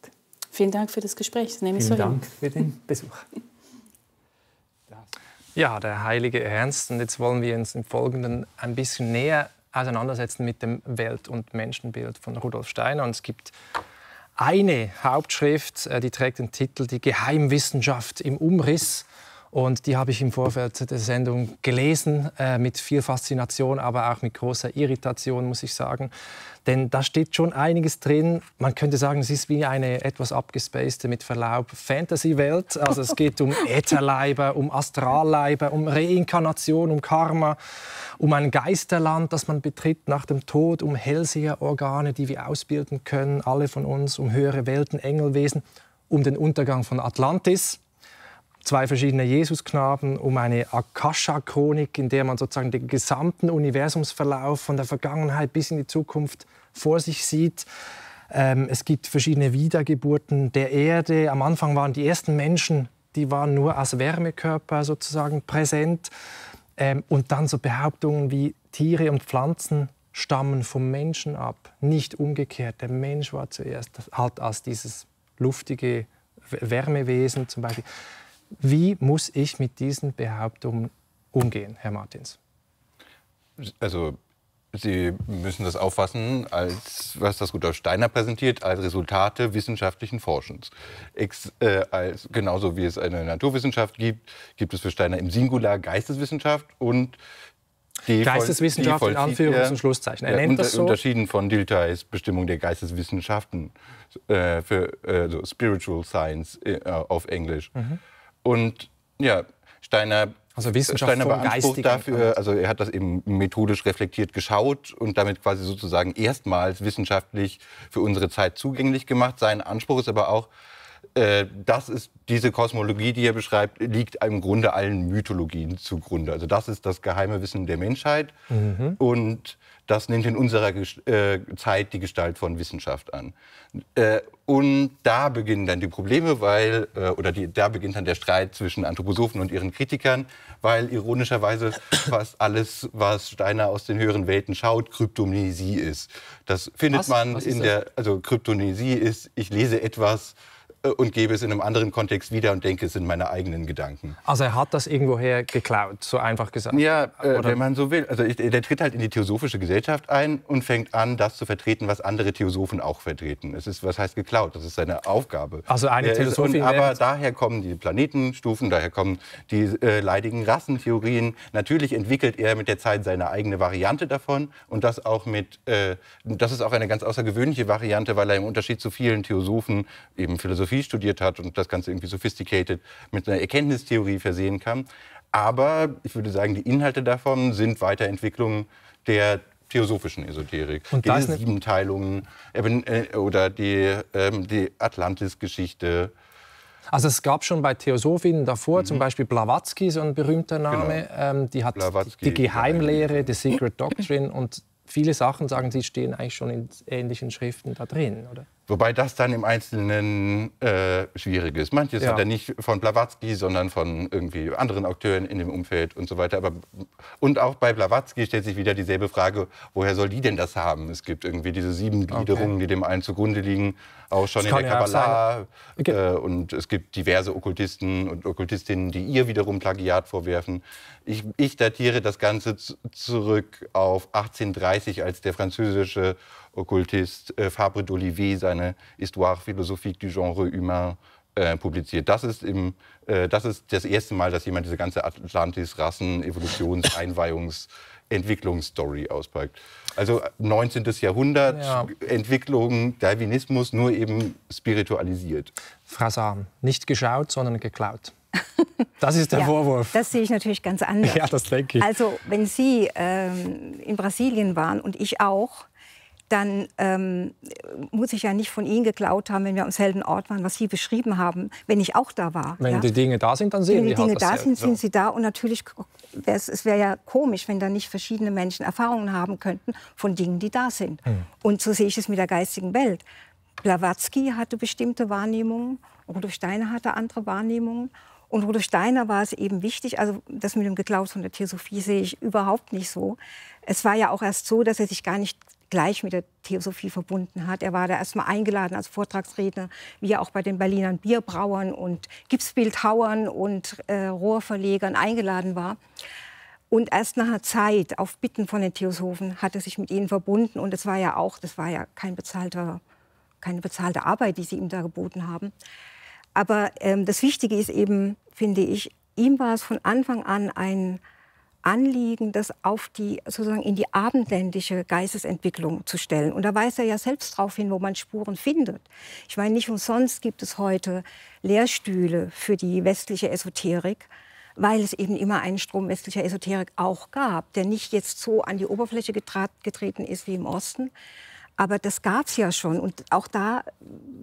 Vielen Dank für das Gespräch. Das Vielen so Dank hin. für den Besuch. Ja, der heilige Ernst. Und jetzt wollen wir uns im Folgenden ein bisschen näher auseinandersetzen mit dem Welt- und Menschenbild von Rudolf Steiner. Und es gibt eine Hauptschrift, äh, die trägt den Titel Die Geheimwissenschaft im Umriss. Und die habe ich im Vorfeld der Sendung gelesen, äh, mit viel Faszination, aber auch mit großer Irritation, muss ich sagen. Denn da steht schon einiges drin. Man könnte sagen, es ist wie eine etwas abgespacete, mit Verlaub, Fantasy-Welt. Also es geht um Ätherleiber, um Astralleiber, um Reinkarnation, um Karma, um ein Geisterland, das man betritt nach dem Tod, um Hellseherorgane, die wir ausbilden können, alle von uns, um höhere Welten, Engelwesen, um den Untergang von Atlantis zwei verschiedene Jesusknaben, um eine Akasha-Chronik, in der man sozusagen den gesamten Universumsverlauf von der Vergangenheit bis in die Zukunft vor sich sieht. Ähm, es gibt verschiedene Wiedergeburten der Erde. Am Anfang waren die ersten Menschen, die waren nur als Wärmekörper sozusagen präsent. Ähm, und dann so Behauptungen wie Tiere und Pflanzen stammen vom Menschen ab, nicht umgekehrt. Der Mensch war zuerst halt als dieses luftige Wärmewesen zum Beispiel. Wie muss ich mit diesen Behauptungen umgehen, Herr Martins? Also Sie müssen das auffassen, als was das Rudolf Steiner präsentiert, als Resultate wissenschaftlichen Forschens. Ex, äh, als, genauso wie es eine Naturwissenschaft gibt, gibt es für Steiner im Singular Geisteswissenschaft und die Geisteswissenschaft in Anführungs- und Schlusszeichen. Er ja, nennt unter, das so. Unterschieden von ist Bestimmung der Geisteswissenschaften äh, für äh, so Spiritual Science äh, auf Englisch. Mhm. Und ja, Steiner also Steiner beansprucht dafür, also er hat das eben methodisch reflektiert geschaut und damit quasi sozusagen erstmals wissenschaftlich für unsere Zeit zugänglich gemacht. Sein Anspruch ist aber auch, äh, das ist diese Kosmologie, die er beschreibt, liegt im Grunde allen Mythologien zugrunde. Also das ist das geheime Wissen der Menschheit mhm. und das nimmt in unserer äh, Zeit die Gestalt von Wissenschaft an. Äh, und da beginnen dann die Probleme, weil, äh, oder die, da beginnt dann der Streit zwischen Anthroposophen und ihren Kritikern, weil ironischerweise fast alles, was Steiner aus den höheren Welten schaut, Kryptomnesie ist. Das findet was? man was in der, also Kryptomnesie ist, ich lese etwas, äh, und gebe es in einem anderen Kontext wieder und denke es in meine eigenen Gedanken. Also er hat das irgendwoher geklaut, so einfach gesagt. Ja, äh, wenn man so will. Also der tritt halt in die theosophische Gesellschaft ein und fängt an, das zu vertreten, was andere Theosophen auch vertreten. Es ist, was heißt geklaut? Das ist seine Aufgabe. Also eine Theosophie. Aber daher kommen die Planetenstufen, daher kommen die äh, leidigen Rassentheorien. Natürlich entwickelt er mit der Zeit seine eigene Variante davon und das auch mit. Äh, das ist auch eine ganz außergewöhnliche Variante, weil er im Unterschied zu vielen Theosophen eben Philosophie Philosophie studiert hat und das Ganze irgendwie sophisticated mit einer Erkenntnistheorie versehen kann. Aber ich würde sagen, die Inhalte davon sind Weiterentwicklungen der theosophischen Esoterik. Und die sieben Teilungen äh, äh, oder die, ähm, die Atlantis-Geschichte. Also es gab schon bei Theosophen davor, mhm. zum Beispiel Blavatsky, so ein berühmter genau. Name, genau. die hat Blavatsky, die Geheimlehre, die genau. Secret Doctrine und viele Sachen, sagen Sie, stehen eigentlich schon in ähnlichen Schriften da drin, oder? Wobei das dann im Einzelnen äh, schwierig ist. Manches ja. hat er nicht von Blavatsky, sondern von irgendwie anderen Akteuren in dem Umfeld und so weiter. Aber, und auch bei Blavatsky stellt sich wieder dieselbe Frage, woher soll die denn das haben? Es gibt irgendwie diese sieben Gliederungen, okay. die dem einen zugrunde liegen, auch schon das in der Kabbalah. Okay. Äh, und es gibt diverse Okkultisten und Okkultistinnen, die ihr wiederum Plagiat vorwerfen. Ich, ich datiere das Ganze zurück auf 1830, als der französische Okkultist äh, Fabre d'Olivier seine Histoire philosophique du genre humain äh, publiziert. Das ist, im, äh, das ist das erste Mal, dass jemand diese ganze Atlantis-Rassen-, Evolutions-, Einweihungs-, Entwicklungsstory auspackt. Also 19. Jahrhundert, ja. Entwicklung, Darwinismus, nur eben spiritualisiert. Frasan, nicht geschaut, sondern geklaut. Das ist der ja, Vorwurf. Das sehe ich natürlich ganz anders. Ja, das denke ich. Also, wenn Sie ähm, in Brasilien waren und ich auch, dann ähm, muss ich ja nicht von Ihnen geklaut haben, wenn wir am selben Ort waren, was Sie beschrieben haben, wenn ich auch da war. Wenn ja. die Dinge da sind, dann sehen wenn die, die Dinge halt da sind, sind sie da und natürlich es wäre ja komisch, wenn da nicht verschiedene Menschen Erfahrungen haben könnten von Dingen, die da sind. Hm. Und so sehe ich es mit der geistigen Welt. Blavatsky hatte bestimmte Wahrnehmungen, Rudolf Steiner hatte andere Wahrnehmungen. Und Rudolf Steiner war es eben wichtig, also das mit dem Geklaus von der Theosophie sehe ich überhaupt nicht so. Es war ja auch erst so, dass er sich gar nicht gleich mit der Theosophie verbunden hat. Er war da erstmal eingeladen als Vortragsredner, wie er auch bei den Berlinern Bierbrauern und Gipsbildhauern und äh, Rohrverlegern eingeladen war. Und erst nach einer Zeit, auf Bitten von den Theosophen, hat er sich mit ihnen verbunden. Und es war ja auch, das war ja kein bezahlter, keine bezahlte Arbeit, die sie ihm da geboten haben. Aber ähm, das Wichtige ist eben, finde ich, ihm war es von Anfang an ein, Anliegen, das auf die, sozusagen in die abendländische Geistesentwicklung zu stellen. Und da weist er ja selbst darauf hin, wo man Spuren findet. Ich meine, nicht umsonst gibt es heute Lehrstühle für die westliche Esoterik, weil es eben immer einen Strom westlicher Esoterik auch gab, der nicht jetzt so an die Oberfläche getreten ist wie im Osten, aber das gab es ja schon. Und auch da,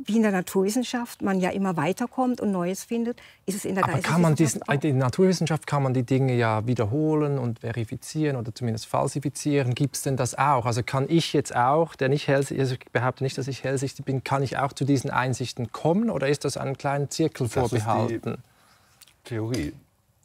wie in der Naturwissenschaft, man ja immer weiterkommt und Neues findet, ist es in der Aber kann man diesen, in der Naturwissenschaft kann man die Dinge ja wiederholen und verifizieren oder zumindest falsifizieren. Gibt es denn das auch? Also kann ich jetzt auch, der nicht hellsichtig, also ich behaupte nicht, dass ich hellsichtig bin, kann ich auch zu diesen Einsichten kommen oder ist das einem kleinen Zirkel das vorbehalten? Theorie.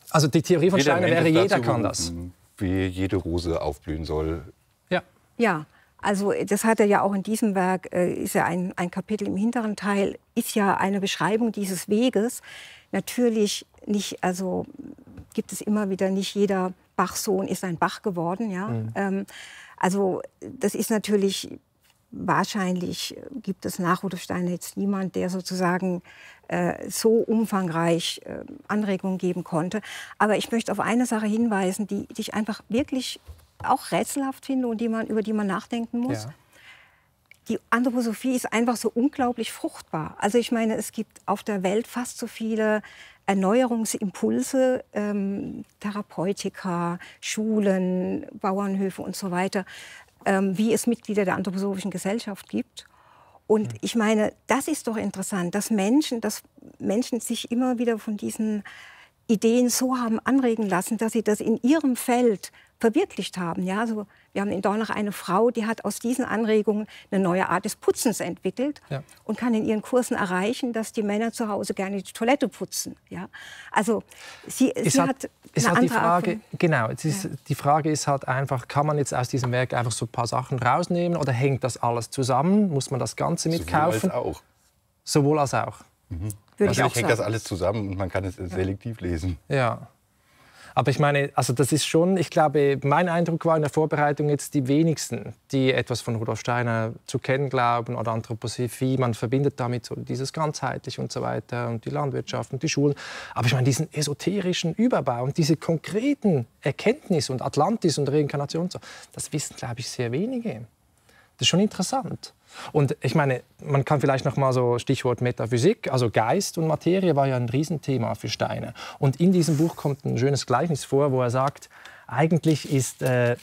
Also die Theorie von jeder Steiner wäre, jeder kann das. Wie jede Rose aufblühen soll. Ja. Ja. Also äh, das hat er ja auch in diesem Werk, äh, ist ja ein, ein Kapitel im hinteren Teil, ist ja eine Beschreibung dieses Weges. Natürlich nicht, also gibt es immer wieder, nicht jeder Bachsohn ist ein Bach geworden. Ja? Mhm. Ähm, also das ist natürlich, wahrscheinlich gibt es nach Rudolf Steiner jetzt niemand, der sozusagen äh, so umfangreich äh, Anregungen geben konnte. Aber ich möchte auf eine Sache hinweisen, die, die einfach wirklich auch rätselhaft finde und die man, über die man nachdenken muss. Ja. Die Anthroposophie ist einfach so unglaublich fruchtbar. Also ich meine, es gibt auf der Welt fast so viele Erneuerungsimpulse, ähm, Therapeutika, Schulen, Bauernhöfe und so weiter, ähm, wie es Mitglieder der anthroposophischen Gesellschaft gibt. Und hm. ich meine, das ist doch interessant, dass Menschen, dass Menschen sich immer wieder von diesen Ideen so haben anregen lassen, dass sie das in ihrem Feld verwirklicht haben. Ja, also wir haben in Dornach eine Frau, die hat aus diesen Anregungen eine neue Art des Putzens entwickelt ja. und kann in ihren Kursen erreichen, dass die Männer zu Hause gerne die Toilette putzen. Ja, also sie, es sie hat, hat es eine hat die Frage, genau, es ist, ja. die Frage ist halt einfach, kann man jetzt aus diesem Werk einfach so ein paar Sachen rausnehmen oder hängt das alles zusammen? Muss man das Ganze mitkaufen? Sowohl als auch. Sowohl als auch. Mhm. Natürlich hängt das alles zusammen und man kann es selektiv ja. lesen. Ja. Aber ich meine, also das ist schon, ich glaube, mein Eindruck war in der Vorbereitung jetzt die wenigsten, die etwas von Rudolf Steiner zu kennen glauben oder Anthroposophie. Man verbindet damit so dieses ganzheitlich und so weiter und die Landwirtschaft und die Schulen. Aber ich meine, diesen esoterischen Überbau und diese konkreten Erkenntnisse und Atlantis und Reinkarnation, das wissen, glaube ich, sehr wenige. Das ist schon interessant. Und ich meine, man kann vielleicht noch mal so Stichwort Metaphysik, also Geist und Materie war ja ein Riesenthema für Steiner. Und in diesem Buch kommt ein schönes Gleichnis vor, wo er sagt, eigentlich ist äh,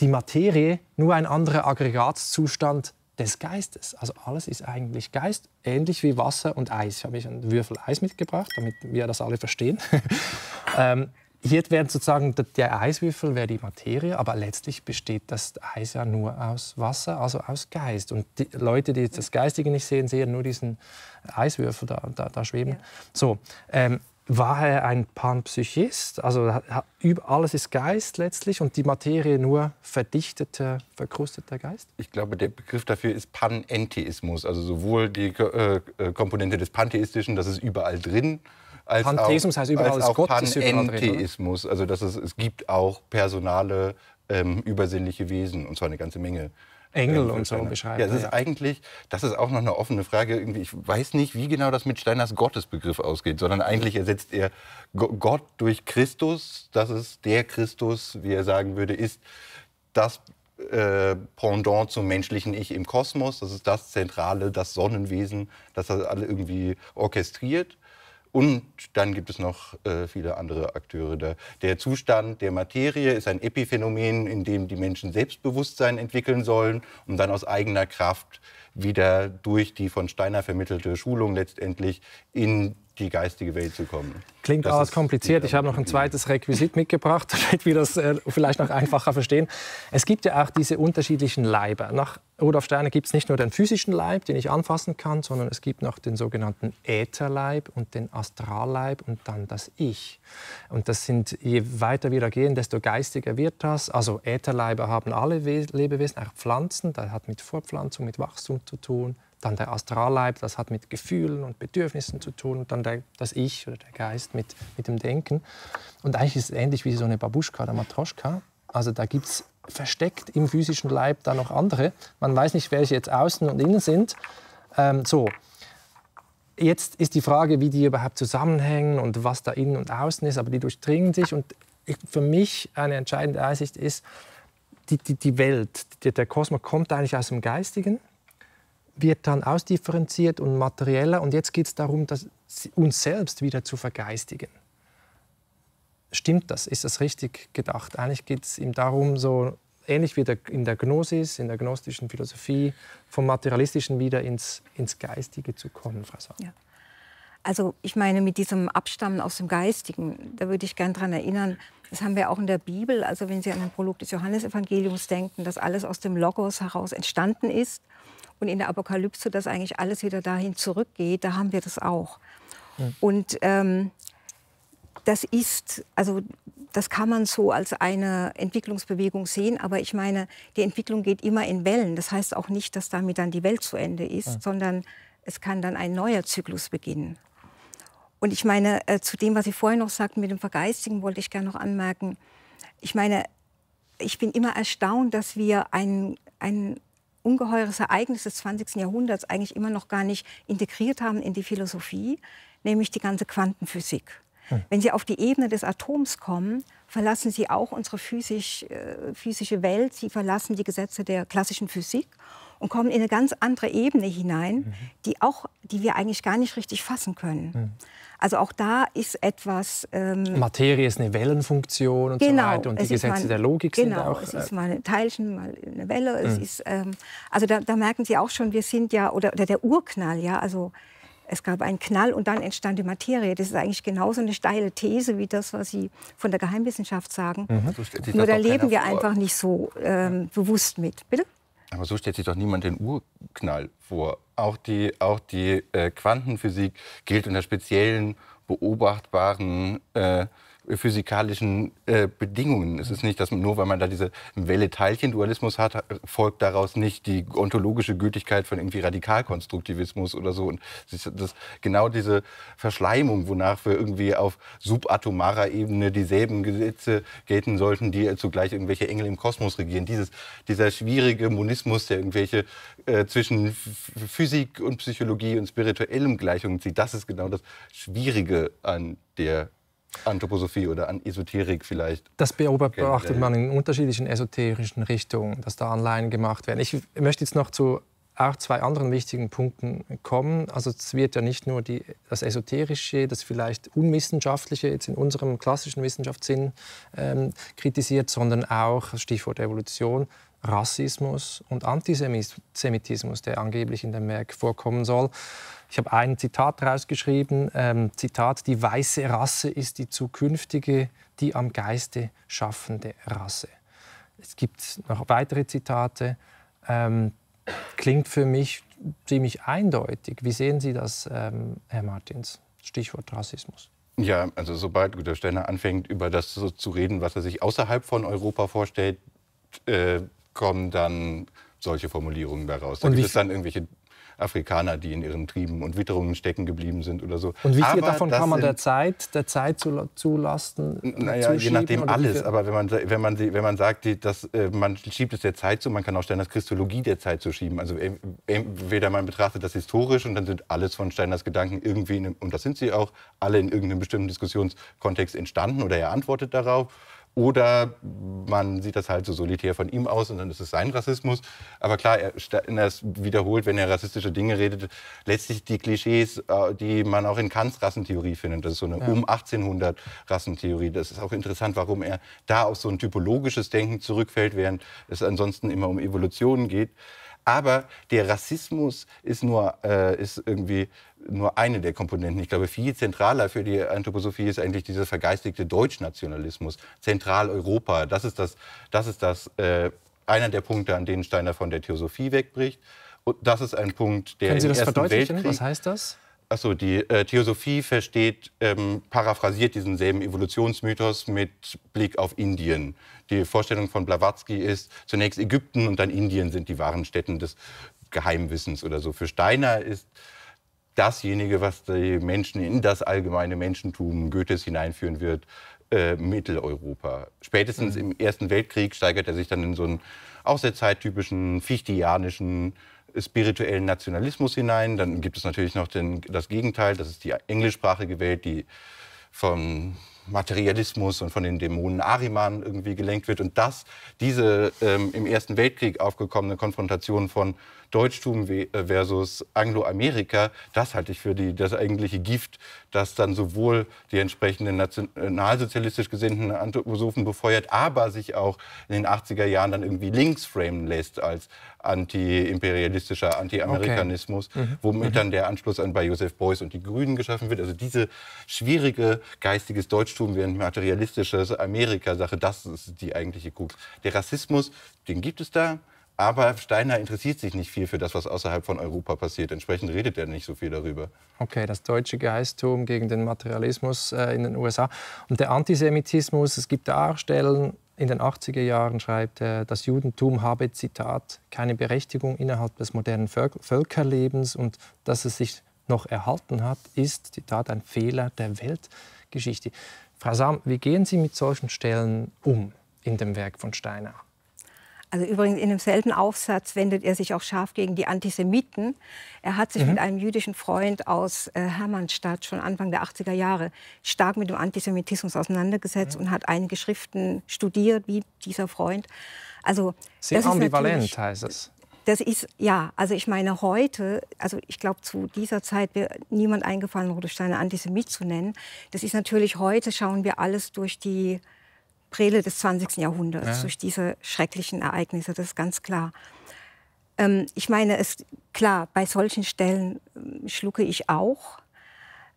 die Materie nur ein anderer Aggregatzustand des Geistes. Also alles ist eigentlich Geist, ähnlich wie Wasser und Eis. Ich habe ich einen Würfel Eis mitgebracht, damit wir das alle verstehen. ähm, hier werden sozusagen der Eiswürfel wäre die Materie, aber letztlich besteht das Eis ja nur aus Wasser, also aus Geist. Und die Leute, die das Geistige nicht sehen, sehen nur diesen Eiswürfel da, da, da schweben. Ja. So, ähm, war er ein Panpsychist? Also alles ist Geist letztlich und die Materie nur verdichteter, verkrusteter Geist? Ich glaube, der Begriff dafür ist Panentheismus, also sowohl die äh, äh Komponente des Pantheistischen, das ist überall drin, als Pantheismus heißt überall als, als Gott Panentheismus, also dass es, es gibt auch personale, ähm, übersinnliche Wesen und zwar eine ganze Menge. Engel ähm, und so beschreiben. Ja, das ist eigentlich, das ist auch noch eine offene Frage. ich weiß nicht, wie genau das mit Steiners Gottesbegriff ausgeht, sondern eigentlich ersetzt er Gott durch Christus. Das ist der Christus, wie er sagen würde, ist das äh, Pendant zum menschlichen Ich im Kosmos. Das ist das Zentrale, das Sonnenwesen, das das alle irgendwie orchestriert. Und dann gibt es noch äh, viele andere Akteure. Da. der Zustand der Materie ist ein Epiphänomen, in dem die Menschen Selbstbewusstsein entwickeln sollen, um dann aus eigener Kraft wieder durch die von Steiner vermittelte Schulung letztendlich in die geistige Welt zu kommen. Klingt das alles kompliziert. Ich habe noch ein zweites Requisit mitgebracht, damit wir das äh, vielleicht noch einfacher verstehen. Es gibt ja auch diese unterschiedlichen Leiber. Nach Rudolf Steiner gibt es nicht nur den physischen Leib, den ich anfassen kann, sondern es gibt noch den sogenannten Ätherleib und den Astralleib und dann das Ich. Und das sind, je weiter wir da gehen, desto geistiger wird das. Also Ätherleiber haben alle Lebewesen, auch Pflanzen, das hat mit Vorpflanzung, mit Wachstum zu tun, dann der Astralleib, das hat mit Gefühlen und Bedürfnissen zu tun. Und dann der, das Ich oder der Geist mit, mit dem Denken. Und eigentlich ist es ähnlich wie so eine Babuschka oder Matroschka. Also da gibt es versteckt im physischen Leib dann noch andere. Man weiß nicht, welche jetzt außen und innen sind. Ähm, so. Jetzt ist die Frage, wie die überhaupt zusammenhängen und was da innen und außen ist, aber die durchdringen sich. Und für mich eine entscheidende Einsicht ist, die, die, die Welt, der Kosmos kommt eigentlich aus dem Geistigen wird dann ausdifferenziert und materieller. Und jetzt geht es darum, uns selbst wieder zu vergeistigen. Stimmt das? Ist das richtig gedacht? Eigentlich geht es ihm darum, so ähnlich wie in der Gnosis, in der gnostischen Philosophie, vom Materialistischen wieder ins, ins Geistige zu kommen, Frau Sauer. Ja. Also ich meine, mit diesem Abstammen aus dem Geistigen, da würde ich gern daran erinnern, das haben wir auch in der Bibel, also wenn Sie an den Prolog des Johannesevangeliums denken, dass alles aus dem Logos heraus entstanden ist und in der Apokalypse, dass eigentlich alles wieder dahin zurückgeht, da haben wir das auch. Mhm. Und ähm, das ist, also das kann man so als eine Entwicklungsbewegung sehen, aber ich meine, die Entwicklung geht immer in Wellen. Das heißt auch nicht, dass damit dann die Welt zu Ende ist, mhm. sondern es kann dann ein neuer Zyklus beginnen. Und ich meine, äh, zu dem, was Sie vorhin noch sagten mit dem Vergeistigen, wollte ich gerne noch anmerken. Ich meine, ich bin immer erstaunt, dass wir einen ungeheures Ereignis des 20. Jahrhunderts eigentlich immer noch gar nicht integriert haben in die Philosophie, nämlich die ganze Quantenphysik. Wenn Sie auf die Ebene des Atoms kommen, verlassen Sie auch unsere physisch, äh, physische Welt, Sie verlassen die Gesetze der klassischen Physik und kommen in eine ganz andere Ebene hinein, mhm. die, auch, die wir eigentlich gar nicht richtig fassen können. Mhm. Also auch da ist etwas... Ähm, Materie ist eine Wellenfunktion und genau, so weiter und die Gesetze mal, der Logik genau, sind auch... Genau, es äh, ist mal ein Teilchen, mal eine Welle. Mhm. Es ist, ähm, also da, da, merken Sie auch schon, wir sind ja, oder, oder der Urknall, ja, also es gab einen Knall und dann entstand die Materie. Das ist eigentlich genauso eine steile These wie das, was Sie von der Geheimwissenschaft sagen. Mhm. So Nur da leben wir vor. einfach nicht so ähm, bewusst mit. Bitte? Aber so stellt sich doch niemand den Urknall vor. Auch die, auch die äh, Quantenphysik gilt unter speziellen beobachtbaren äh, physikalischen äh, Bedingungen. Es ist nicht, dass nur weil man da diese Welle-Teilchen-Dualismus hat, folgt daraus nicht die ontologische Gültigkeit von irgendwie Radikalkonstruktivismus oder so. Und das, das, genau diese Verschleimung, wonach wir irgendwie auf subatomarer Ebene dieselben Gesetze gelten sollten, die zugleich irgendwelche Engel im Kosmos regieren. Dieses, dieser schwierige Monismus, der irgendwelche äh, zwischen Physik und Psychologie und spirituellem Gleichungen zieht, das ist genau das Schwierige an der Anthroposophie oder an Esoterik vielleicht. Das beobachtet man in unterschiedlichen esoterischen Richtungen, dass da Anleihen gemacht werden. Ich möchte jetzt noch zu auch zwei anderen wichtigen Punkten kommen. Also es wird ja nicht nur die, das Esoterische, das vielleicht Unwissenschaftliche jetzt in unserem klassischen Wissenschaftssinn ähm, kritisiert, sondern auch, Stichwort Evolution, Rassismus und Antisemitismus, der angeblich in dem Werk vorkommen soll. Ich habe ein Zitat rausgeschrieben, ähm, Zitat, die weiße Rasse ist die zukünftige, die am Geiste schaffende Rasse. Es gibt noch weitere Zitate. Ähm, klingt für mich ziemlich eindeutig. Wie sehen Sie das, ähm, Herr Martins? Stichwort Rassismus. Ja, also sobald Guter Steiner anfängt, über das so zu reden, was er sich außerhalb von Europa vorstellt, äh, kommen dann solche Formulierungen daraus. Da Und gibt es dann irgendwelche Afrikaner, die in ihren Trieben und Witterungen stecken geblieben sind oder so. Und wie viel aber davon kann man der Zeit, der Zeit zulasten? Äh, naja, je nachdem alles. Aber wenn man, wenn man, wenn man sagt, dass, äh, man schiebt es der Zeit zu, man kann auch Steiners Christologie der Zeit zu schieben. Also äh, entweder man betrachtet das historisch und dann sind alles von Steiners Gedanken irgendwie, in, und das sind sie auch, alle in irgendeinem bestimmten Diskussionskontext entstanden oder er antwortet darauf oder man sieht das halt so solitär von ihm aus und dann ist es sein Rassismus. Aber klar, er, er wiederholt, wenn er rassistische Dinge redet, letztlich die Klischees, äh, die man auch in Kants Rassentheorie findet. Das ist so eine ja. um 1800 Rassentheorie. Das ist auch interessant, warum er da auf so ein typologisches Denken zurückfällt, während es ansonsten immer um Evolutionen geht. Aber der Rassismus ist nur äh, ist irgendwie nur eine der Komponenten. Ich glaube, viel zentraler für die Anthroposophie ist eigentlich dieser vergeistigte Deutschnationalismus, Zentraleuropa. Das ist das, das ist das äh, einer der Punkte, an denen Steiner von der Theosophie wegbricht. Und das ist ein Punkt, der Können Sie das verdeutlichen? Was heißt das? Achso, die äh, Theosophie versteht, ähm, paraphrasiert diesen selben Evolutionsmythos mit Blick auf Indien. Die Vorstellung von Blavatsky ist, zunächst Ägypten und dann Indien sind die wahren Stätten des Geheimwissens oder so. Für Steiner ist dasjenige, was die Menschen in das allgemeine Menschentum Goethes hineinführen wird, äh, Mitteleuropa. Spätestens mhm. im Ersten Weltkrieg steigert er sich dann in so einen auch sehr zeittypischen fichtianischen spirituellen Nationalismus hinein. Dann gibt es natürlich noch den, das Gegenteil, das ist die englischsprachige Welt, die von Materialismus und von den Dämonen Ariman irgendwie gelenkt wird. Und dass diese ähm, im Ersten Weltkrieg aufgekommene Konfrontation von Deutschtum äh, versus Angloamerika, das halte ich für die, das eigentliche Gift, das dann sowohl die entsprechenden äh, nationalsozialistisch gesinnten Anthroposophen befeuert, aber sich auch in den 80er Jahren dann irgendwie links framen lässt als antiimperialistischer Anti-Amerikanismus, okay. mhm. womit mhm. dann der Anschluss an bei Joseph Beuys und die Grünen geschaffen wird. Also diese schwierige geistiges Deutsch jetzt tun ein materialistisches Amerika-Sache, das ist die eigentliche Kugel. Der Rassismus, den gibt es da, aber Steiner interessiert sich nicht viel für das, was außerhalb von Europa passiert. Entsprechend redet er nicht so viel darüber. Okay, das deutsche Geisttum gegen den Materialismus äh, in den USA. Und der Antisemitismus, es gibt da auch Stellen, in den 80er Jahren schreibt er, das Judentum habe, Zitat, keine Berechtigung innerhalb des modernen Völkerlebens und dass es sich noch erhalten hat, ist, Zitat, ein Fehler der Welt. Geschichte. Frau Sam, wie gehen Sie mit solchen Stellen um in dem Werk von Steiner? Also übrigens in demselben Aufsatz wendet er sich auch scharf gegen die Antisemiten. Er hat sich mhm. mit einem jüdischen Freund aus äh, Hermannstadt schon Anfang der 80er Jahre stark mit dem Antisemitismus auseinandergesetzt mhm. und hat einige Schriften studiert, wie dieser Freund. Also, Sehr ambivalent heißt es. Das ist, ja, also ich meine heute, also ich glaube zu dieser Zeit wäre niemand eingefallen, Rudolsteiner Antisemit zu nennen. Das ist natürlich heute, schauen wir alles durch die Brille des 20. Jahrhunderts, ja. durch diese schrecklichen Ereignisse, das ist ganz klar. Ähm, ich meine, es, klar, bei solchen Stellen ähm, schlucke ich auch.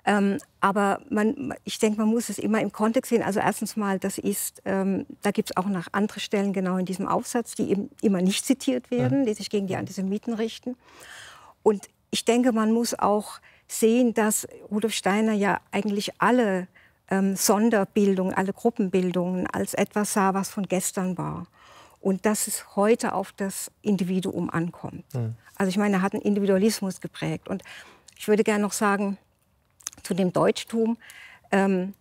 Ähm, aber man, ich denke, man muss es immer im Kontext sehen. Also erstens mal, das ist, ähm, da gibt es auch noch andere Stellen genau in diesem Aufsatz, die eben immer nicht zitiert werden, ja. die sich gegen die Antisemiten richten. Und ich denke, man muss auch sehen, dass Rudolf Steiner ja eigentlich alle ähm, Sonderbildungen, alle Gruppenbildungen als etwas sah, was von gestern war und dass es heute auf das Individuum ankommt. Mhm. Also ich meine, er hat einen Individualismus geprägt. Und ich würde gerne noch sagen, zu dem Deutschtum. Ähm,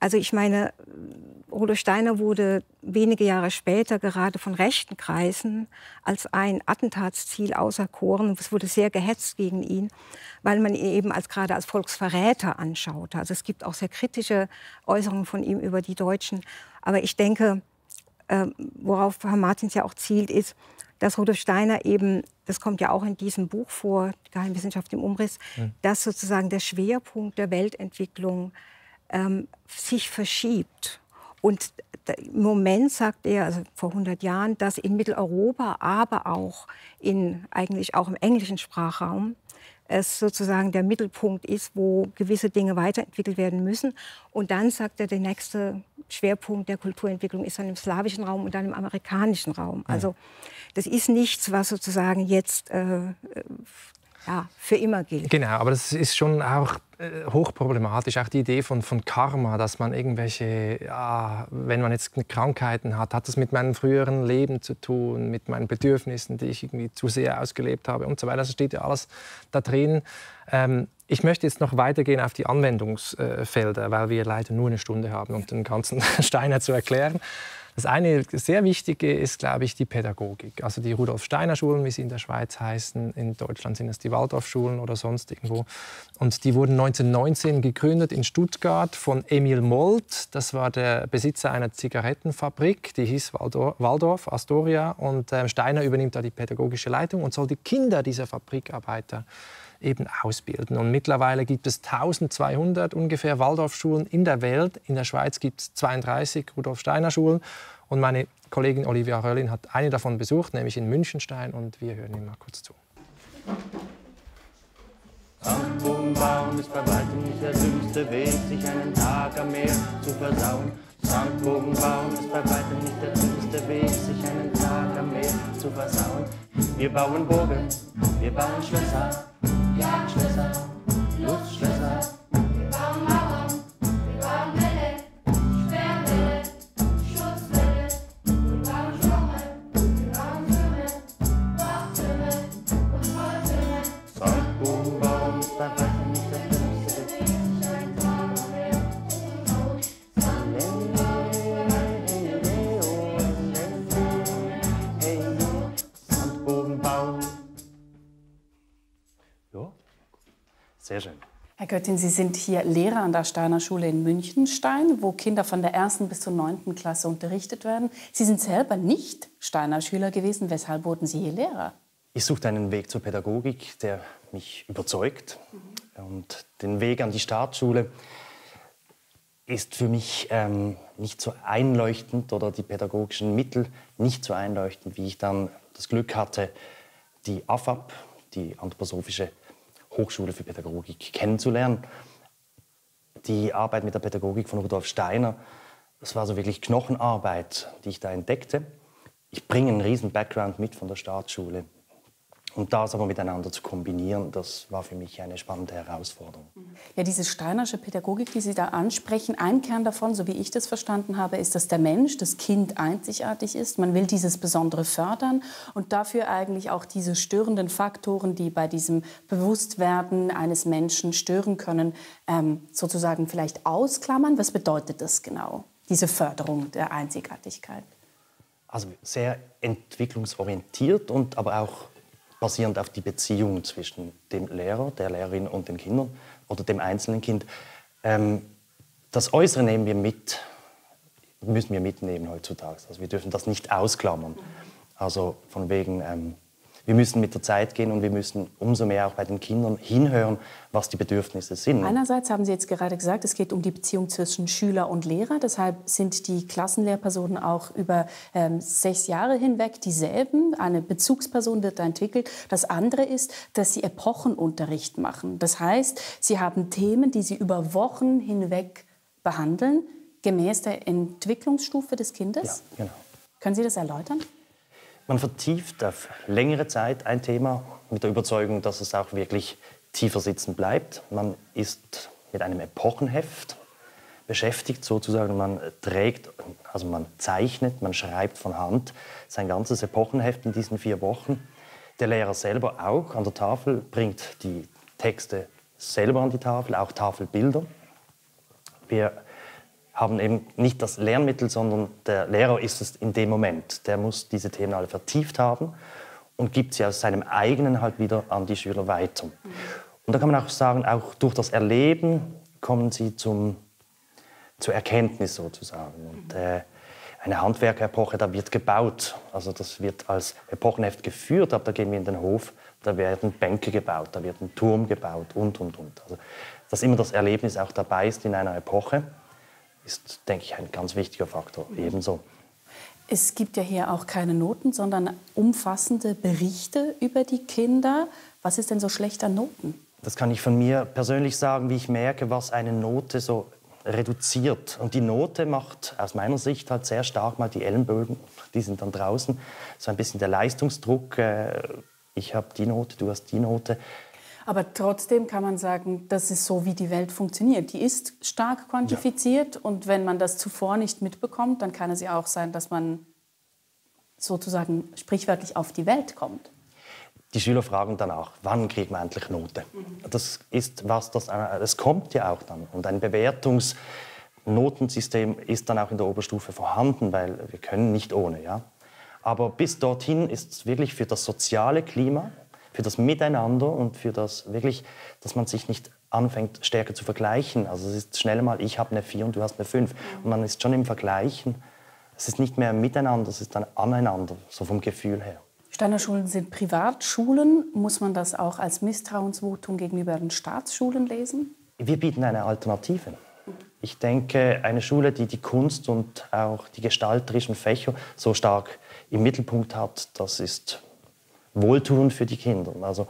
also ich meine, Rudolf Steiner wurde wenige Jahre später gerade von rechten Kreisen als ein Attentatsziel auserkoren. Es wurde sehr gehetzt gegen ihn, weil man ihn eben als gerade als Volksverräter anschaute. Also es gibt auch sehr kritische Äußerungen von ihm über die Deutschen. Aber ich denke, äh, worauf Herr Martins ja auch zielt, ist, dass Rudolf Steiner eben, das kommt ja auch in diesem Buch vor, Geheimwissenschaft im Umriss, mhm. dass sozusagen der Schwerpunkt der Weltentwicklung ähm, sich verschiebt. Und im Moment sagt er, also vor 100 Jahren, dass in Mitteleuropa, aber auch in, eigentlich auch im englischen Sprachraum, es sozusagen der Mittelpunkt ist, wo gewisse Dinge weiterentwickelt werden müssen. Und dann sagt er, der nächste Schwerpunkt der Kulturentwicklung ist dann im slawischen Raum und dann im amerikanischen Raum. Also das ist nichts, was sozusagen jetzt äh, äh, ja, für immer gilt. Genau, aber das ist schon auch äh, hochproblematisch. Auch die Idee von, von Karma, dass man irgendwelche, ja, wenn man jetzt Krankheiten hat, hat das mit meinem früheren Leben zu tun, mit meinen Bedürfnissen, die ich irgendwie zu sehr ausgelebt habe und so weiter. Das steht ja alles da drin. Ähm, ich möchte jetzt noch weitergehen auf die Anwendungsfelder, weil wir leider nur eine Stunde haben, um den ganzen Steiner zu erklären. Das eine sehr wichtige ist, glaube ich, die Pädagogik. Also die Rudolf-Steiner-Schulen, wie sie in der Schweiz heißen, in Deutschland sind es die Waldorf-Schulen oder sonst irgendwo. Und die wurden 1919 gegründet in Stuttgart von Emil Molt. Das war der Besitzer einer Zigarettenfabrik, die hieß Waldorf, Astoria. Und ähm, Steiner übernimmt da die pädagogische Leitung und soll die Kinder dieser Fabrikarbeiter eben ausbilden. Und mittlerweile gibt es 1200 ungefähr Waldorfschulen in der Welt. In der Schweiz gibt es 32 Rudolf-Steiner-Schulen. Und meine Kollegin Olivia Röllin hat eine davon besucht, nämlich in Münchenstein. Und wir hören ihm mal kurz zu. Sandbogenbaum ist bei weitem nicht der dümmste Weg, sich einen Tag am Meer zu versauen. Sandbogenbaum ist bei weitem nicht der dümmste Weg, sich einen Tag am Meer zu versauen. Wir bauen Burgen, wir bauen Schlösser, Jagdschlösser, Lustschlösser. Sehr schön. Herr Göttin, Sie sind hier Lehrer an der Steiner Schule in Münchenstein, wo Kinder von der ersten bis zur neunten Klasse unterrichtet werden. Sie sind selber nicht Steiner Schüler gewesen. Weshalb wurden Sie hier Lehrer? Ich suchte einen Weg zur Pädagogik, der mich überzeugt. Mhm. Und den Weg an die Staatsschule ist für mich ähm, nicht so einleuchtend oder die pädagogischen Mittel nicht so einleuchtend, wie ich dann das Glück hatte, die AFAP, die anthroposophische Hochschule für Pädagogik kennenzulernen. Die Arbeit mit der Pädagogik von Rudolf Steiner, das war so wirklich Knochenarbeit, die ich da entdeckte. Ich bringe einen riesen Background mit von der Staatsschule. Und das aber miteinander zu kombinieren, das war für mich eine spannende Herausforderung. Mhm. Ja, diese steinersche Pädagogik, die Sie da ansprechen, ein Kern davon, so wie ich das verstanden habe, ist, dass der Mensch, das Kind einzigartig ist. Man will dieses Besondere fördern und dafür eigentlich auch diese störenden Faktoren, die bei diesem Bewusstwerden eines Menschen stören können, ähm, sozusagen vielleicht ausklammern. Was bedeutet das genau, diese Förderung der Einzigartigkeit? Also sehr entwicklungsorientiert und aber auch basierend auf die Beziehung zwischen dem Lehrer, der Lehrerin und den Kindern oder dem einzelnen Kind. Ähm, das Äußere nehmen wir mit, müssen wir mitnehmen heutzutage. Also wir dürfen das nicht ausklammern. Also von wegen ähm, wir müssen mit der Zeit gehen und wir müssen umso mehr auch bei den Kindern hinhören, was die Bedürfnisse sind. Einerseits haben Sie jetzt gerade gesagt, es geht um die Beziehung zwischen Schüler und Lehrer. Deshalb sind die Klassenlehrpersonen auch über ähm, sechs Jahre hinweg dieselben. Eine Bezugsperson wird da entwickelt. Das andere ist, dass sie Epochenunterricht machen. Das heißt, sie haben Themen, die sie über Wochen hinweg behandeln, gemäß der Entwicklungsstufe des Kindes. Ja, genau. Können Sie das erläutern? Man vertieft auf längere Zeit ein Thema mit der Überzeugung, dass es auch wirklich tiefer sitzen bleibt. Man ist mit einem Epochenheft beschäftigt sozusagen. Man trägt, also man zeichnet, man schreibt von Hand sein ganzes Epochenheft in diesen vier Wochen. Der Lehrer selber auch an der Tafel bringt die Texte selber an die Tafel, auch Tafelbilder. Wir haben eben nicht das Lernmittel, sondern der Lehrer ist es in dem Moment. Der muss diese Themen alle vertieft haben und gibt sie aus seinem eigenen halt wieder an die Schüler weiter. Mhm. Und da kann man auch sagen, auch durch das Erleben kommen sie zum, zur Erkenntnis sozusagen. Und äh, eine Handwerkerepoche, da wird gebaut. Also das wird als Epochenheft geführt, aber da gehen wir in den Hof, da werden Bänke gebaut, da wird ein Turm gebaut und, und, und. Also dass immer das Erlebnis auch dabei ist in einer Epoche ist, denke ich, ein ganz wichtiger Faktor. Mhm. Ebenso. Es gibt ja hier auch keine Noten, sondern umfassende Berichte über die Kinder. Was ist denn so schlecht an Noten? Das kann ich von mir persönlich sagen, wie ich merke, was eine Note so reduziert. Und die Note macht aus meiner Sicht halt sehr stark mal die Ellenbögen, die sind dann draußen, so ein bisschen der Leistungsdruck. Äh, ich habe die Note, du hast die Note. Aber trotzdem kann man sagen, das ist so, wie die Welt funktioniert. Die ist stark quantifiziert ja. und wenn man das zuvor nicht mitbekommt, dann kann es ja auch sein, dass man sozusagen sprichwörtlich auf die Welt kommt. Die Schüler fragen dann auch, wann kriegt man endlich Note? Mhm. Das ist was, das, das kommt ja auch dann. Und ein Bewertungsnotensystem ist dann auch in der Oberstufe vorhanden, weil wir können nicht ohne. Ja? Aber bis dorthin ist es wirklich für das soziale Klima für das Miteinander und für das wirklich, dass man sich nicht anfängt, stärker zu vergleichen. Also es ist schnell mal, ich habe eine 4 und du hast eine 5. Mhm. Und man ist schon im Vergleichen. Es ist nicht mehr miteinander, es ist dann aneinander, so vom Gefühl her. Steiner-Schulen sind Privatschulen. Muss man das auch als Misstrauensvotum gegenüber den Staatsschulen lesen? Wir bieten eine Alternative. Mhm. Ich denke, eine Schule, die die Kunst und auch die gestalterischen Fächer so stark im Mittelpunkt hat, das ist wohltuend für die Kinder. Also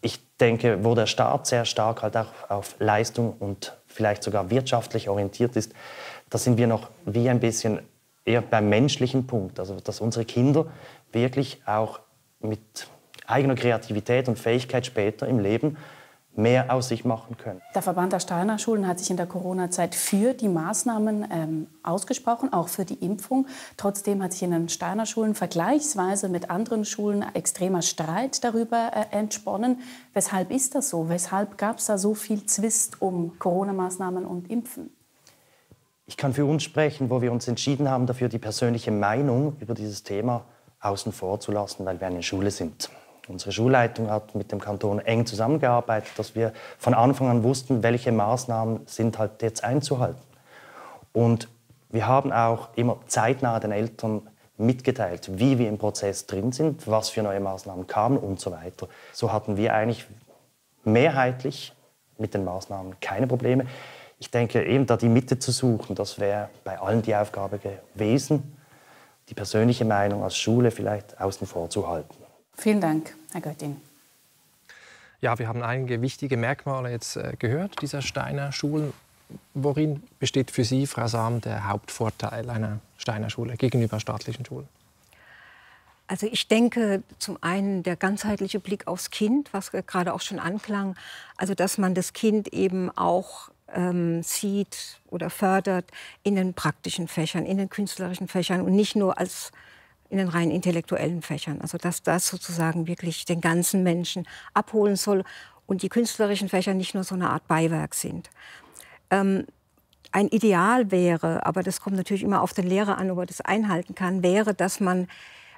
ich denke, wo der Staat sehr stark halt auch auf Leistung und vielleicht sogar wirtschaftlich orientiert ist, da sind wir noch wie ein bisschen eher beim menschlichen Punkt. Also dass unsere Kinder wirklich auch mit eigener Kreativität und Fähigkeit später im Leben mehr aus sich machen können. Der Verband der Steinerschulen hat sich in der Corona-Zeit für die Maßnahmen ähm, ausgesprochen, auch für die Impfung. Trotzdem hat sich in den Steinerschulen vergleichsweise mit anderen Schulen extremer Streit darüber äh, entsponnen. Weshalb ist das so? Weshalb gab es da so viel Zwist um Corona-Maßnahmen und Impfen? Ich kann für uns sprechen, wo wir uns entschieden haben, dafür die persönliche Meinung über dieses Thema außen vor zu lassen, weil wir eine Schule sind. Unsere Schulleitung hat mit dem Kanton eng zusammengearbeitet, dass wir von Anfang an wussten, welche Maßnahmen sind halt jetzt einzuhalten. Und wir haben auch immer zeitnah den Eltern mitgeteilt, wie wir im Prozess drin sind, was für neue Maßnahmen kamen und so weiter. So hatten wir eigentlich mehrheitlich mit den Maßnahmen keine Probleme. Ich denke, eben da die Mitte zu suchen, das wäre bei allen die Aufgabe gewesen, die persönliche Meinung als Schule vielleicht außen vor zu halten. Vielen Dank, Herr Göttin. Ja, wir haben einige wichtige Merkmale jetzt äh, gehört, dieser Steiner Schulen. Worin besteht für Sie, Frau Sam, der Hauptvorteil einer Steiner Schule gegenüber staatlichen Schulen? Also ich denke zum einen der ganzheitliche Blick aufs Kind, was äh, gerade auch schon anklang, also dass man das Kind eben auch ähm, sieht oder fördert in den praktischen Fächern, in den künstlerischen Fächern und nicht nur als in den rein intellektuellen Fächern. Also dass das sozusagen wirklich den ganzen Menschen abholen soll und die künstlerischen Fächer nicht nur so eine Art Beiwerk sind. Ähm, ein Ideal wäre, aber das kommt natürlich immer auf den Lehrer an, ob er das einhalten kann, wäre, dass man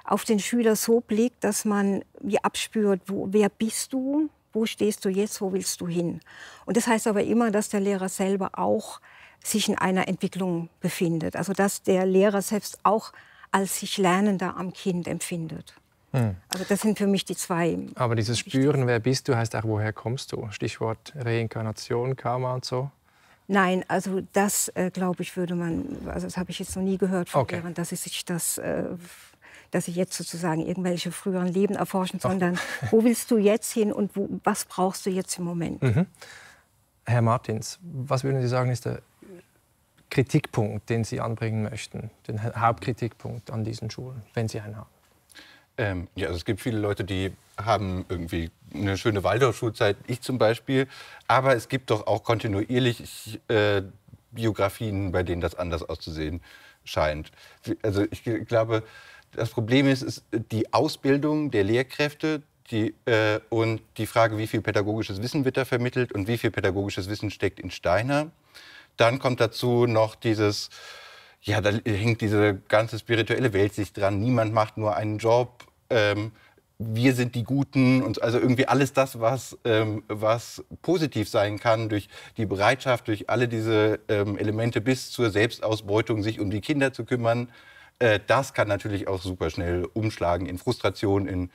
auf den Schüler so blickt, dass man wie abspürt, wo, wer bist du, wo stehst du jetzt, wo willst du hin. Und das heißt aber immer, dass der Lehrer selber auch sich in einer Entwicklung befindet. Also dass der Lehrer selbst auch als sich Lernender am Kind empfindet. Hm. Also das sind für mich die zwei. Aber dieses Spüren, wer bist du, heißt auch, woher kommst du? Stichwort Reinkarnation, Karma und so. Nein, also das äh, glaube ich würde man, also das habe ich jetzt noch nie gehört von okay. Lehrern, dass sie sich das, äh, dass sie jetzt sozusagen irgendwelche früheren Leben erforschen, Doch. sondern wo willst du jetzt hin und wo, was brauchst du jetzt im Moment? Mhm. Herr Martins, was würden Sie sagen, ist der Kritikpunkt, den Sie anbringen möchten, den Hauptkritikpunkt an diesen Schulen, wenn Sie einen haben? Ähm, ja, also es gibt viele Leute, die haben irgendwie eine schöne Waldorfschulzeit, ich zum Beispiel. Aber es gibt doch auch kontinuierlich äh, Biografien, bei denen das anders auszusehen scheint. Also ich glaube, das Problem ist, ist äh, die Ausbildung der Lehrkräfte die, äh, und die Frage, wie viel pädagogisches Wissen wird da vermittelt und wie viel pädagogisches Wissen steckt in Steiner dann kommt dazu noch dieses, ja, da hängt diese ganze spirituelle Welt sich dran. Niemand macht nur einen Job. Ähm, wir sind die Guten und also irgendwie alles das, was, ähm, was positiv sein kann durch die Bereitschaft, durch alle diese ähm, Elemente bis zur Selbstausbeutung, sich um die Kinder zu kümmern, äh, das kann natürlich auch super schnell umschlagen in Frustration, in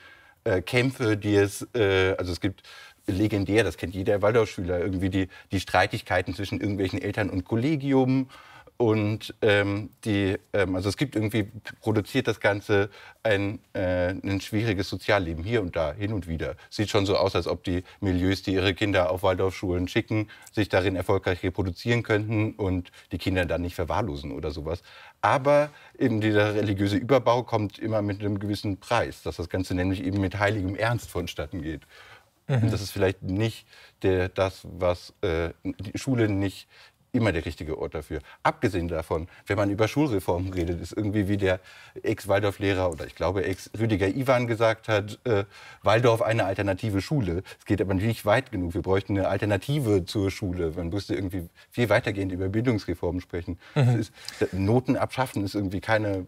äh, Kämpfe, die es, äh, also es gibt legendär, das kennt jeder Waldorfschüler, irgendwie die, die Streitigkeiten zwischen irgendwelchen Eltern und Kollegium. Und ähm, die, ähm, also es gibt irgendwie, produziert das Ganze ein, äh, ein schwieriges Sozialleben hier und da, hin und wieder. Sieht schon so aus, als ob die Milieus, die ihre Kinder auf Waldorfschulen schicken, sich darin erfolgreich reproduzieren könnten und die Kinder dann nicht verwahrlosen oder sowas. Aber eben dieser religiöse Überbau kommt immer mit einem gewissen Preis, dass das Ganze nämlich eben mit heiligem Ernst vonstatten geht. Mhm. das ist vielleicht nicht der, das, was äh, die Schule nicht immer der richtige Ort dafür. Abgesehen davon, wenn man über Schulreformen redet, ist irgendwie wie der Ex-Waldorf-Lehrer oder ich glaube Ex-Rüdiger Iwan gesagt hat, äh, Waldorf eine alternative Schule. Es geht aber nicht weit genug. Wir bräuchten eine Alternative zur Schule. Man müsste irgendwie viel weitergehend über Bildungsreformen sprechen. Mhm. Ist, äh, Noten abschaffen ist irgendwie keine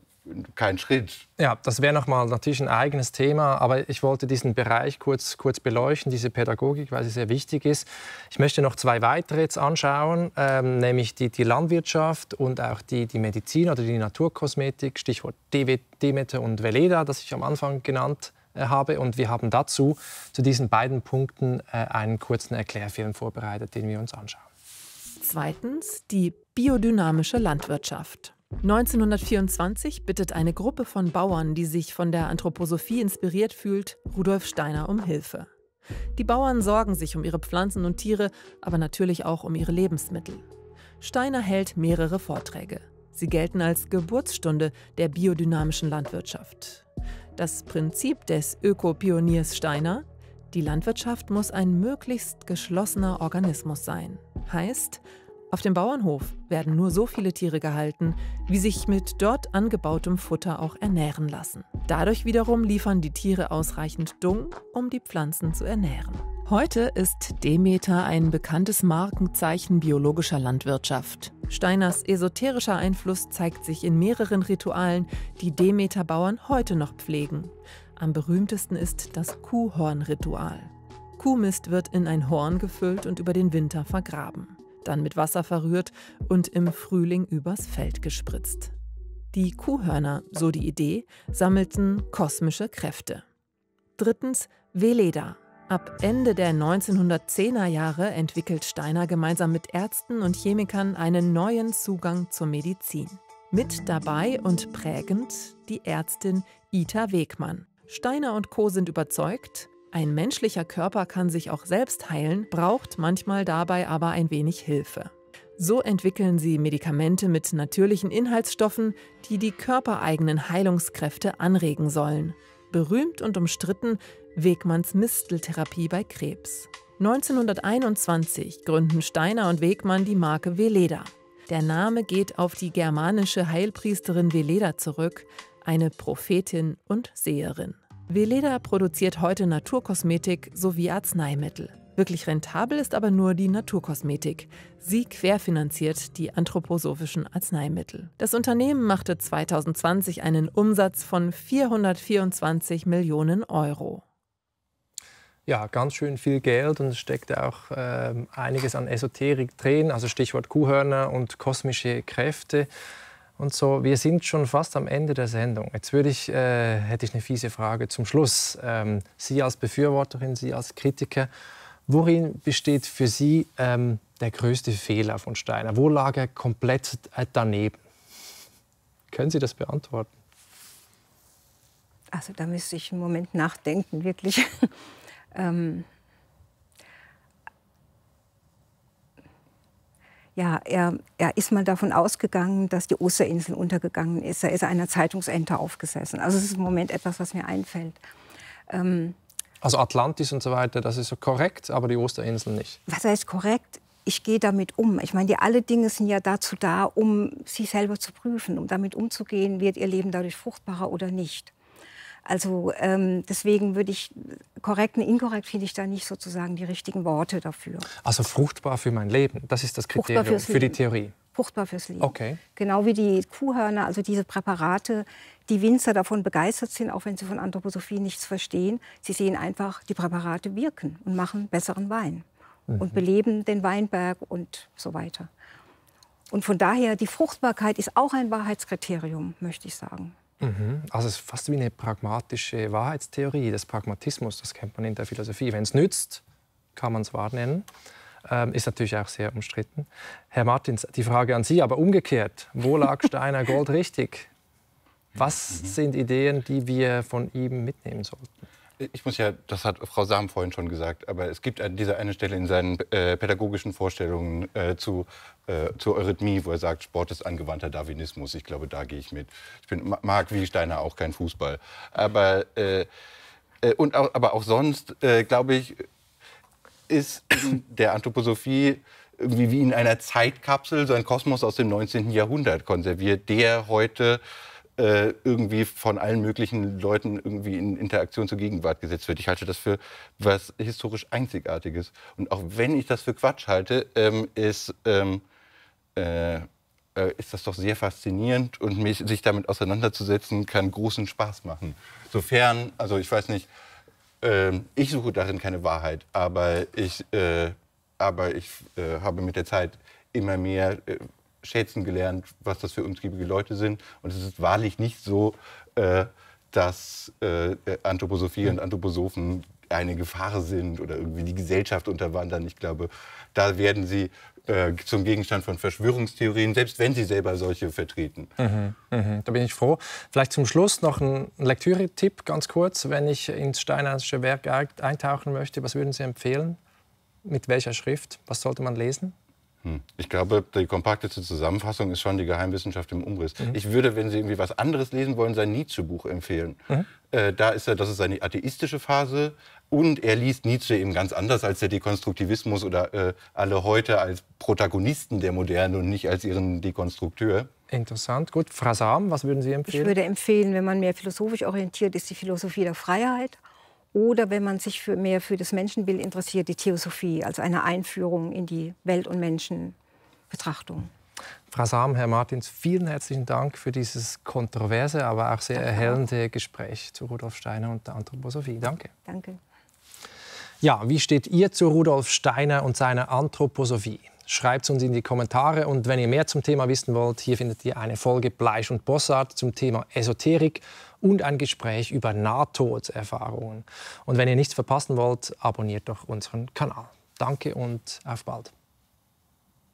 kein Schritt. Ja, das wäre nochmal natürlich ein eigenes Thema, aber ich wollte diesen Bereich kurz, kurz beleuchten, diese Pädagogik, weil sie sehr wichtig ist. Ich möchte noch zwei weitere jetzt anschauen, ähm, nämlich die, die Landwirtschaft und auch die, die Medizin oder die Naturkosmetik, Stichwort Demeter und Veleda, das ich am Anfang genannt äh, habe. Und wir haben dazu zu diesen beiden Punkten äh, einen kurzen Erklärfilm vorbereitet, den wir uns anschauen. Zweitens die biodynamische Landwirtschaft. 1924 bittet eine Gruppe von Bauern, die sich von der Anthroposophie inspiriert fühlt, Rudolf Steiner um Hilfe. Die Bauern sorgen sich um ihre Pflanzen und Tiere, aber natürlich auch um ihre Lebensmittel. Steiner hält mehrere Vorträge. Sie gelten als Geburtsstunde der biodynamischen Landwirtschaft. Das Prinzip des Ökopioniers Steiner, die Landwirtschaft muss ein möglichst geschlossener Organismus sein, heißt, auf dem Bauernhof werden nur so viele Tiere gehalten, wie sich mit dort angebautem Futter auch ernähren lassen. Dadurch wiederum liefern die Tiere ausreichend Dung, um die Pflanzen zu ernähren. Heute ist Demeter ein bekanntes Markenzeichen biologischer Landwirtschaft. Steiners esoterischer Einfluss zeigt sich in mehreren Ritualen, die Demeter-Bauern heute noch pflegen. Am berühmtesten ist das Kuhhorn-Ritual. Kuhmist wird in ein Horn gefüllt und über den Winter vergraben dann mit Wasser verrührt und im Frühling übers Feld gespritzt. Die Kuhhörner, so die Idee, sammelten kosmische Kräfte. Drittens Veleda. Ab Ende der 1910er Jahre entwickelt Steiner gemeinsam mit Ärzten und Chemikern einen neuen Zugang zur Medizin. Mit dabei und prägend die Ärztin Ita Wegmann. Steiner und Co. sind überzeugt, ein menschlicher Körper kann sich auch selbst heilen, braucht manchmal dabei aber ein wenig Hilfe. So entwickeln sie Medikamente mit natürlichen Inhaltsstoffen, die die körpereigenen Heilungskräfte anregen sollen. Berühmt und umstritten Wegmanns Misteltherapie bei Krebs. 1921 gründen Steiner und Wegmann die Marke Veleda. Der Name geht auf die germanische Heilpriesterin Veleda zurück, eine Prophetin und Seherin. Veleda produziert heute Naturkosmetik sowie Arzneimittel. Wirklich rentabel ist aber nur die Naturkosmetik. Sie querfinanziert die anthroposophischen Arzneimittel. Das Unternehmen machte 2020 einen Umsatz von 424 Millionen Euro. Ja, ganz schön viel Geld und es steckt auch äh, einiges an Esoterik drin, also Stichwort Kuhhörner und kosmische Kräfte und so. Wir sind schon fast am Ende der Sendung. Jetzt würde ich, äh, hätte ich eine fiese Frage zum Schluss. Ähm, Sie als Befürworterin, Sie als Kritiker, worin besteht für Sie ähm, der größte Fehler von Steiner? Wo lag er komplett daneben? Können Sie das beantworten? Also da müsste ich einen Moment nachdenken, wirklich. ähm ja, er, er ist mal davon ausgegangen, dass die Osterinsel untergegangen ist. Er ist einer Zeitungsente aufgesessen. Also es ist im Moment etwas, was mir einfällt. Ähm, also Atlantis und so weiter, das ist so korrekt, aber die Osterinsel nicht. Was heißt korrekt? Ich gehe damit um. Ich meine, die, alle Dinge sind ja dazu da, um sich selber zu prüfen, um damit umzugehen, wird ihr Leben dadurch fruchtbarer oder nicht. Also ähm, deswegen würde ich korrekt und inkorrekt finde ich da nicht sozusagen die richtigen Worte dafür. Also fruchtbar für mein Leben, das ist das Kriterium für Leben. die Theorie. Fruchtbar fürs Leben. Okay. Genau wie die Kuhhörner, also diese Präparate, die Winzer davon begeistert sind, auch wenn sie von Anthroposophie nichts verstehen. Sie sehen einfach, die Präparate wirken und machen besseren Wein mhm. und beleben den Weinberg und so weiter. Und von daher, die Fruchtbarkeit ist auch ein Wahrheitskriterium, möchte ich sagen. Mhm. Also es ist fast wie eine pragmatische Wahrheitstheorie des Pragmatismus, das kennt man in der Philosophie. Wenn es nützt, kann man es wahr nennen. Ähm, ist natürlich auch sehr umstritten. Herr Martins, die Frage an Sie, aber umgekehrt. Wo lag Steiner Gold richtig? Was mhm. sind Ideen, die wir von ihm mitnehmen sollten? ich muss ja, das hat Frau Sam vorhin schon gesagt, aber es gibt an dieser einen Stelle in seinen äh, pädagogischen Vorstellungen äh, zu, äh, zur Eurythmie, wo er sagt, Sport ist angewandter Darwinismus. Ich glaube, da gehe ich mit. Ich bin, mag wie Steiner auch kein Fußball. Aber, äh, äh, und auch, aber auch sonst, äh, glaube ich, ist der Anthroposophie irgendwie wie in einer Zeitkapsel so ein Kosmos aus dem 19. Jahrhundert konserviert, der heute äh, irgendwie von allen möglichen Leuten irgendwie in Interaktion zur Gegenwart gesetzt wird. Ich halte das für was historisch Einzigartiges. Und auch wenn ich das für Quatsch halte, ähm, ist, ähm, äh, äh ist das doch sehr faszinierend und mich, sich damit auseinanderzusetzen kann großen Spaß machen. Sofern, also ich weiß nicht, äh, ich suche darin keine Wahrheit, aber ich, äh, aber ich habe mit der Zeit immer mehr schätzen gelernt, was das für umtriebige Leute sind. Und es ist wahrlich nicht so, äh, dass äh, Anthroposophie und Anthroposophen eine Gefahr sind oder irgendwie die Gesellschaft unterwandern. Ich glaube, da werden sie äh, zum Gegenstand von Verschwörungstheorien, selbst wenn sie selber solche vertreten. Mhm, mhm, da bin ich froh. Vielleicht zum Schluss noch ein Lektüre-Tipp, ganz kurz. Wenn ich ins steinernische Werk eintauchen möchte, was würden Sie empfehlen? Mit welcher Schrift? Was sollte man lesen? Hm. Ich glaube, die kompakteste Zusammenfassung ist schon die Geheimwissenschaft im Umriss. Mhm. Ich würde, wenn Sie irgendwie was anderes lesen wollen, sein Nietzsche-Buch empfehlen. Mhm. Äh, da ist er, das ist seine atheistische Phase und er liest Nietzsche eben ganz anders als der Dekonstruktivismus oder äh, alle heute als Protagonisten der Moderne und nicht als ihren Dekonstrukteur. Interessant. Gut, Frasam, was würden Sie empfehlen? Ich würde empfehlen, wenn man mehr philosophisch orientiert ist, die Philosophie der Freiheit. Oder wenn man sich für mehr für das Menschenbild interessiert, die Theosophie, als eine Einführung in die Welt- und Menschenbetrachtung. Frau Sam, Herr Martins, vielen herzlichen Dank für dieses kontroverse, aber auch sehr Danke. erhellende Gespräch zu Rudolf Steiner und der Anthroposophie. Danke. Danke. Ja, wie steht ihr zu Rudolf Steiner und seiner Anthroposophie? Schreibt es uns in die Kommentare und wenn ihr mehr zum Thema wissen wollt, hier findet ihr eine Folge Bleisch und Bossart zum Thema Esoterik und ein Gespräch über Nahtodserfahrungen. Und wenn ihr nichts verpassen wollt, abonniert doch unseren Kanal. Danke und auf bald.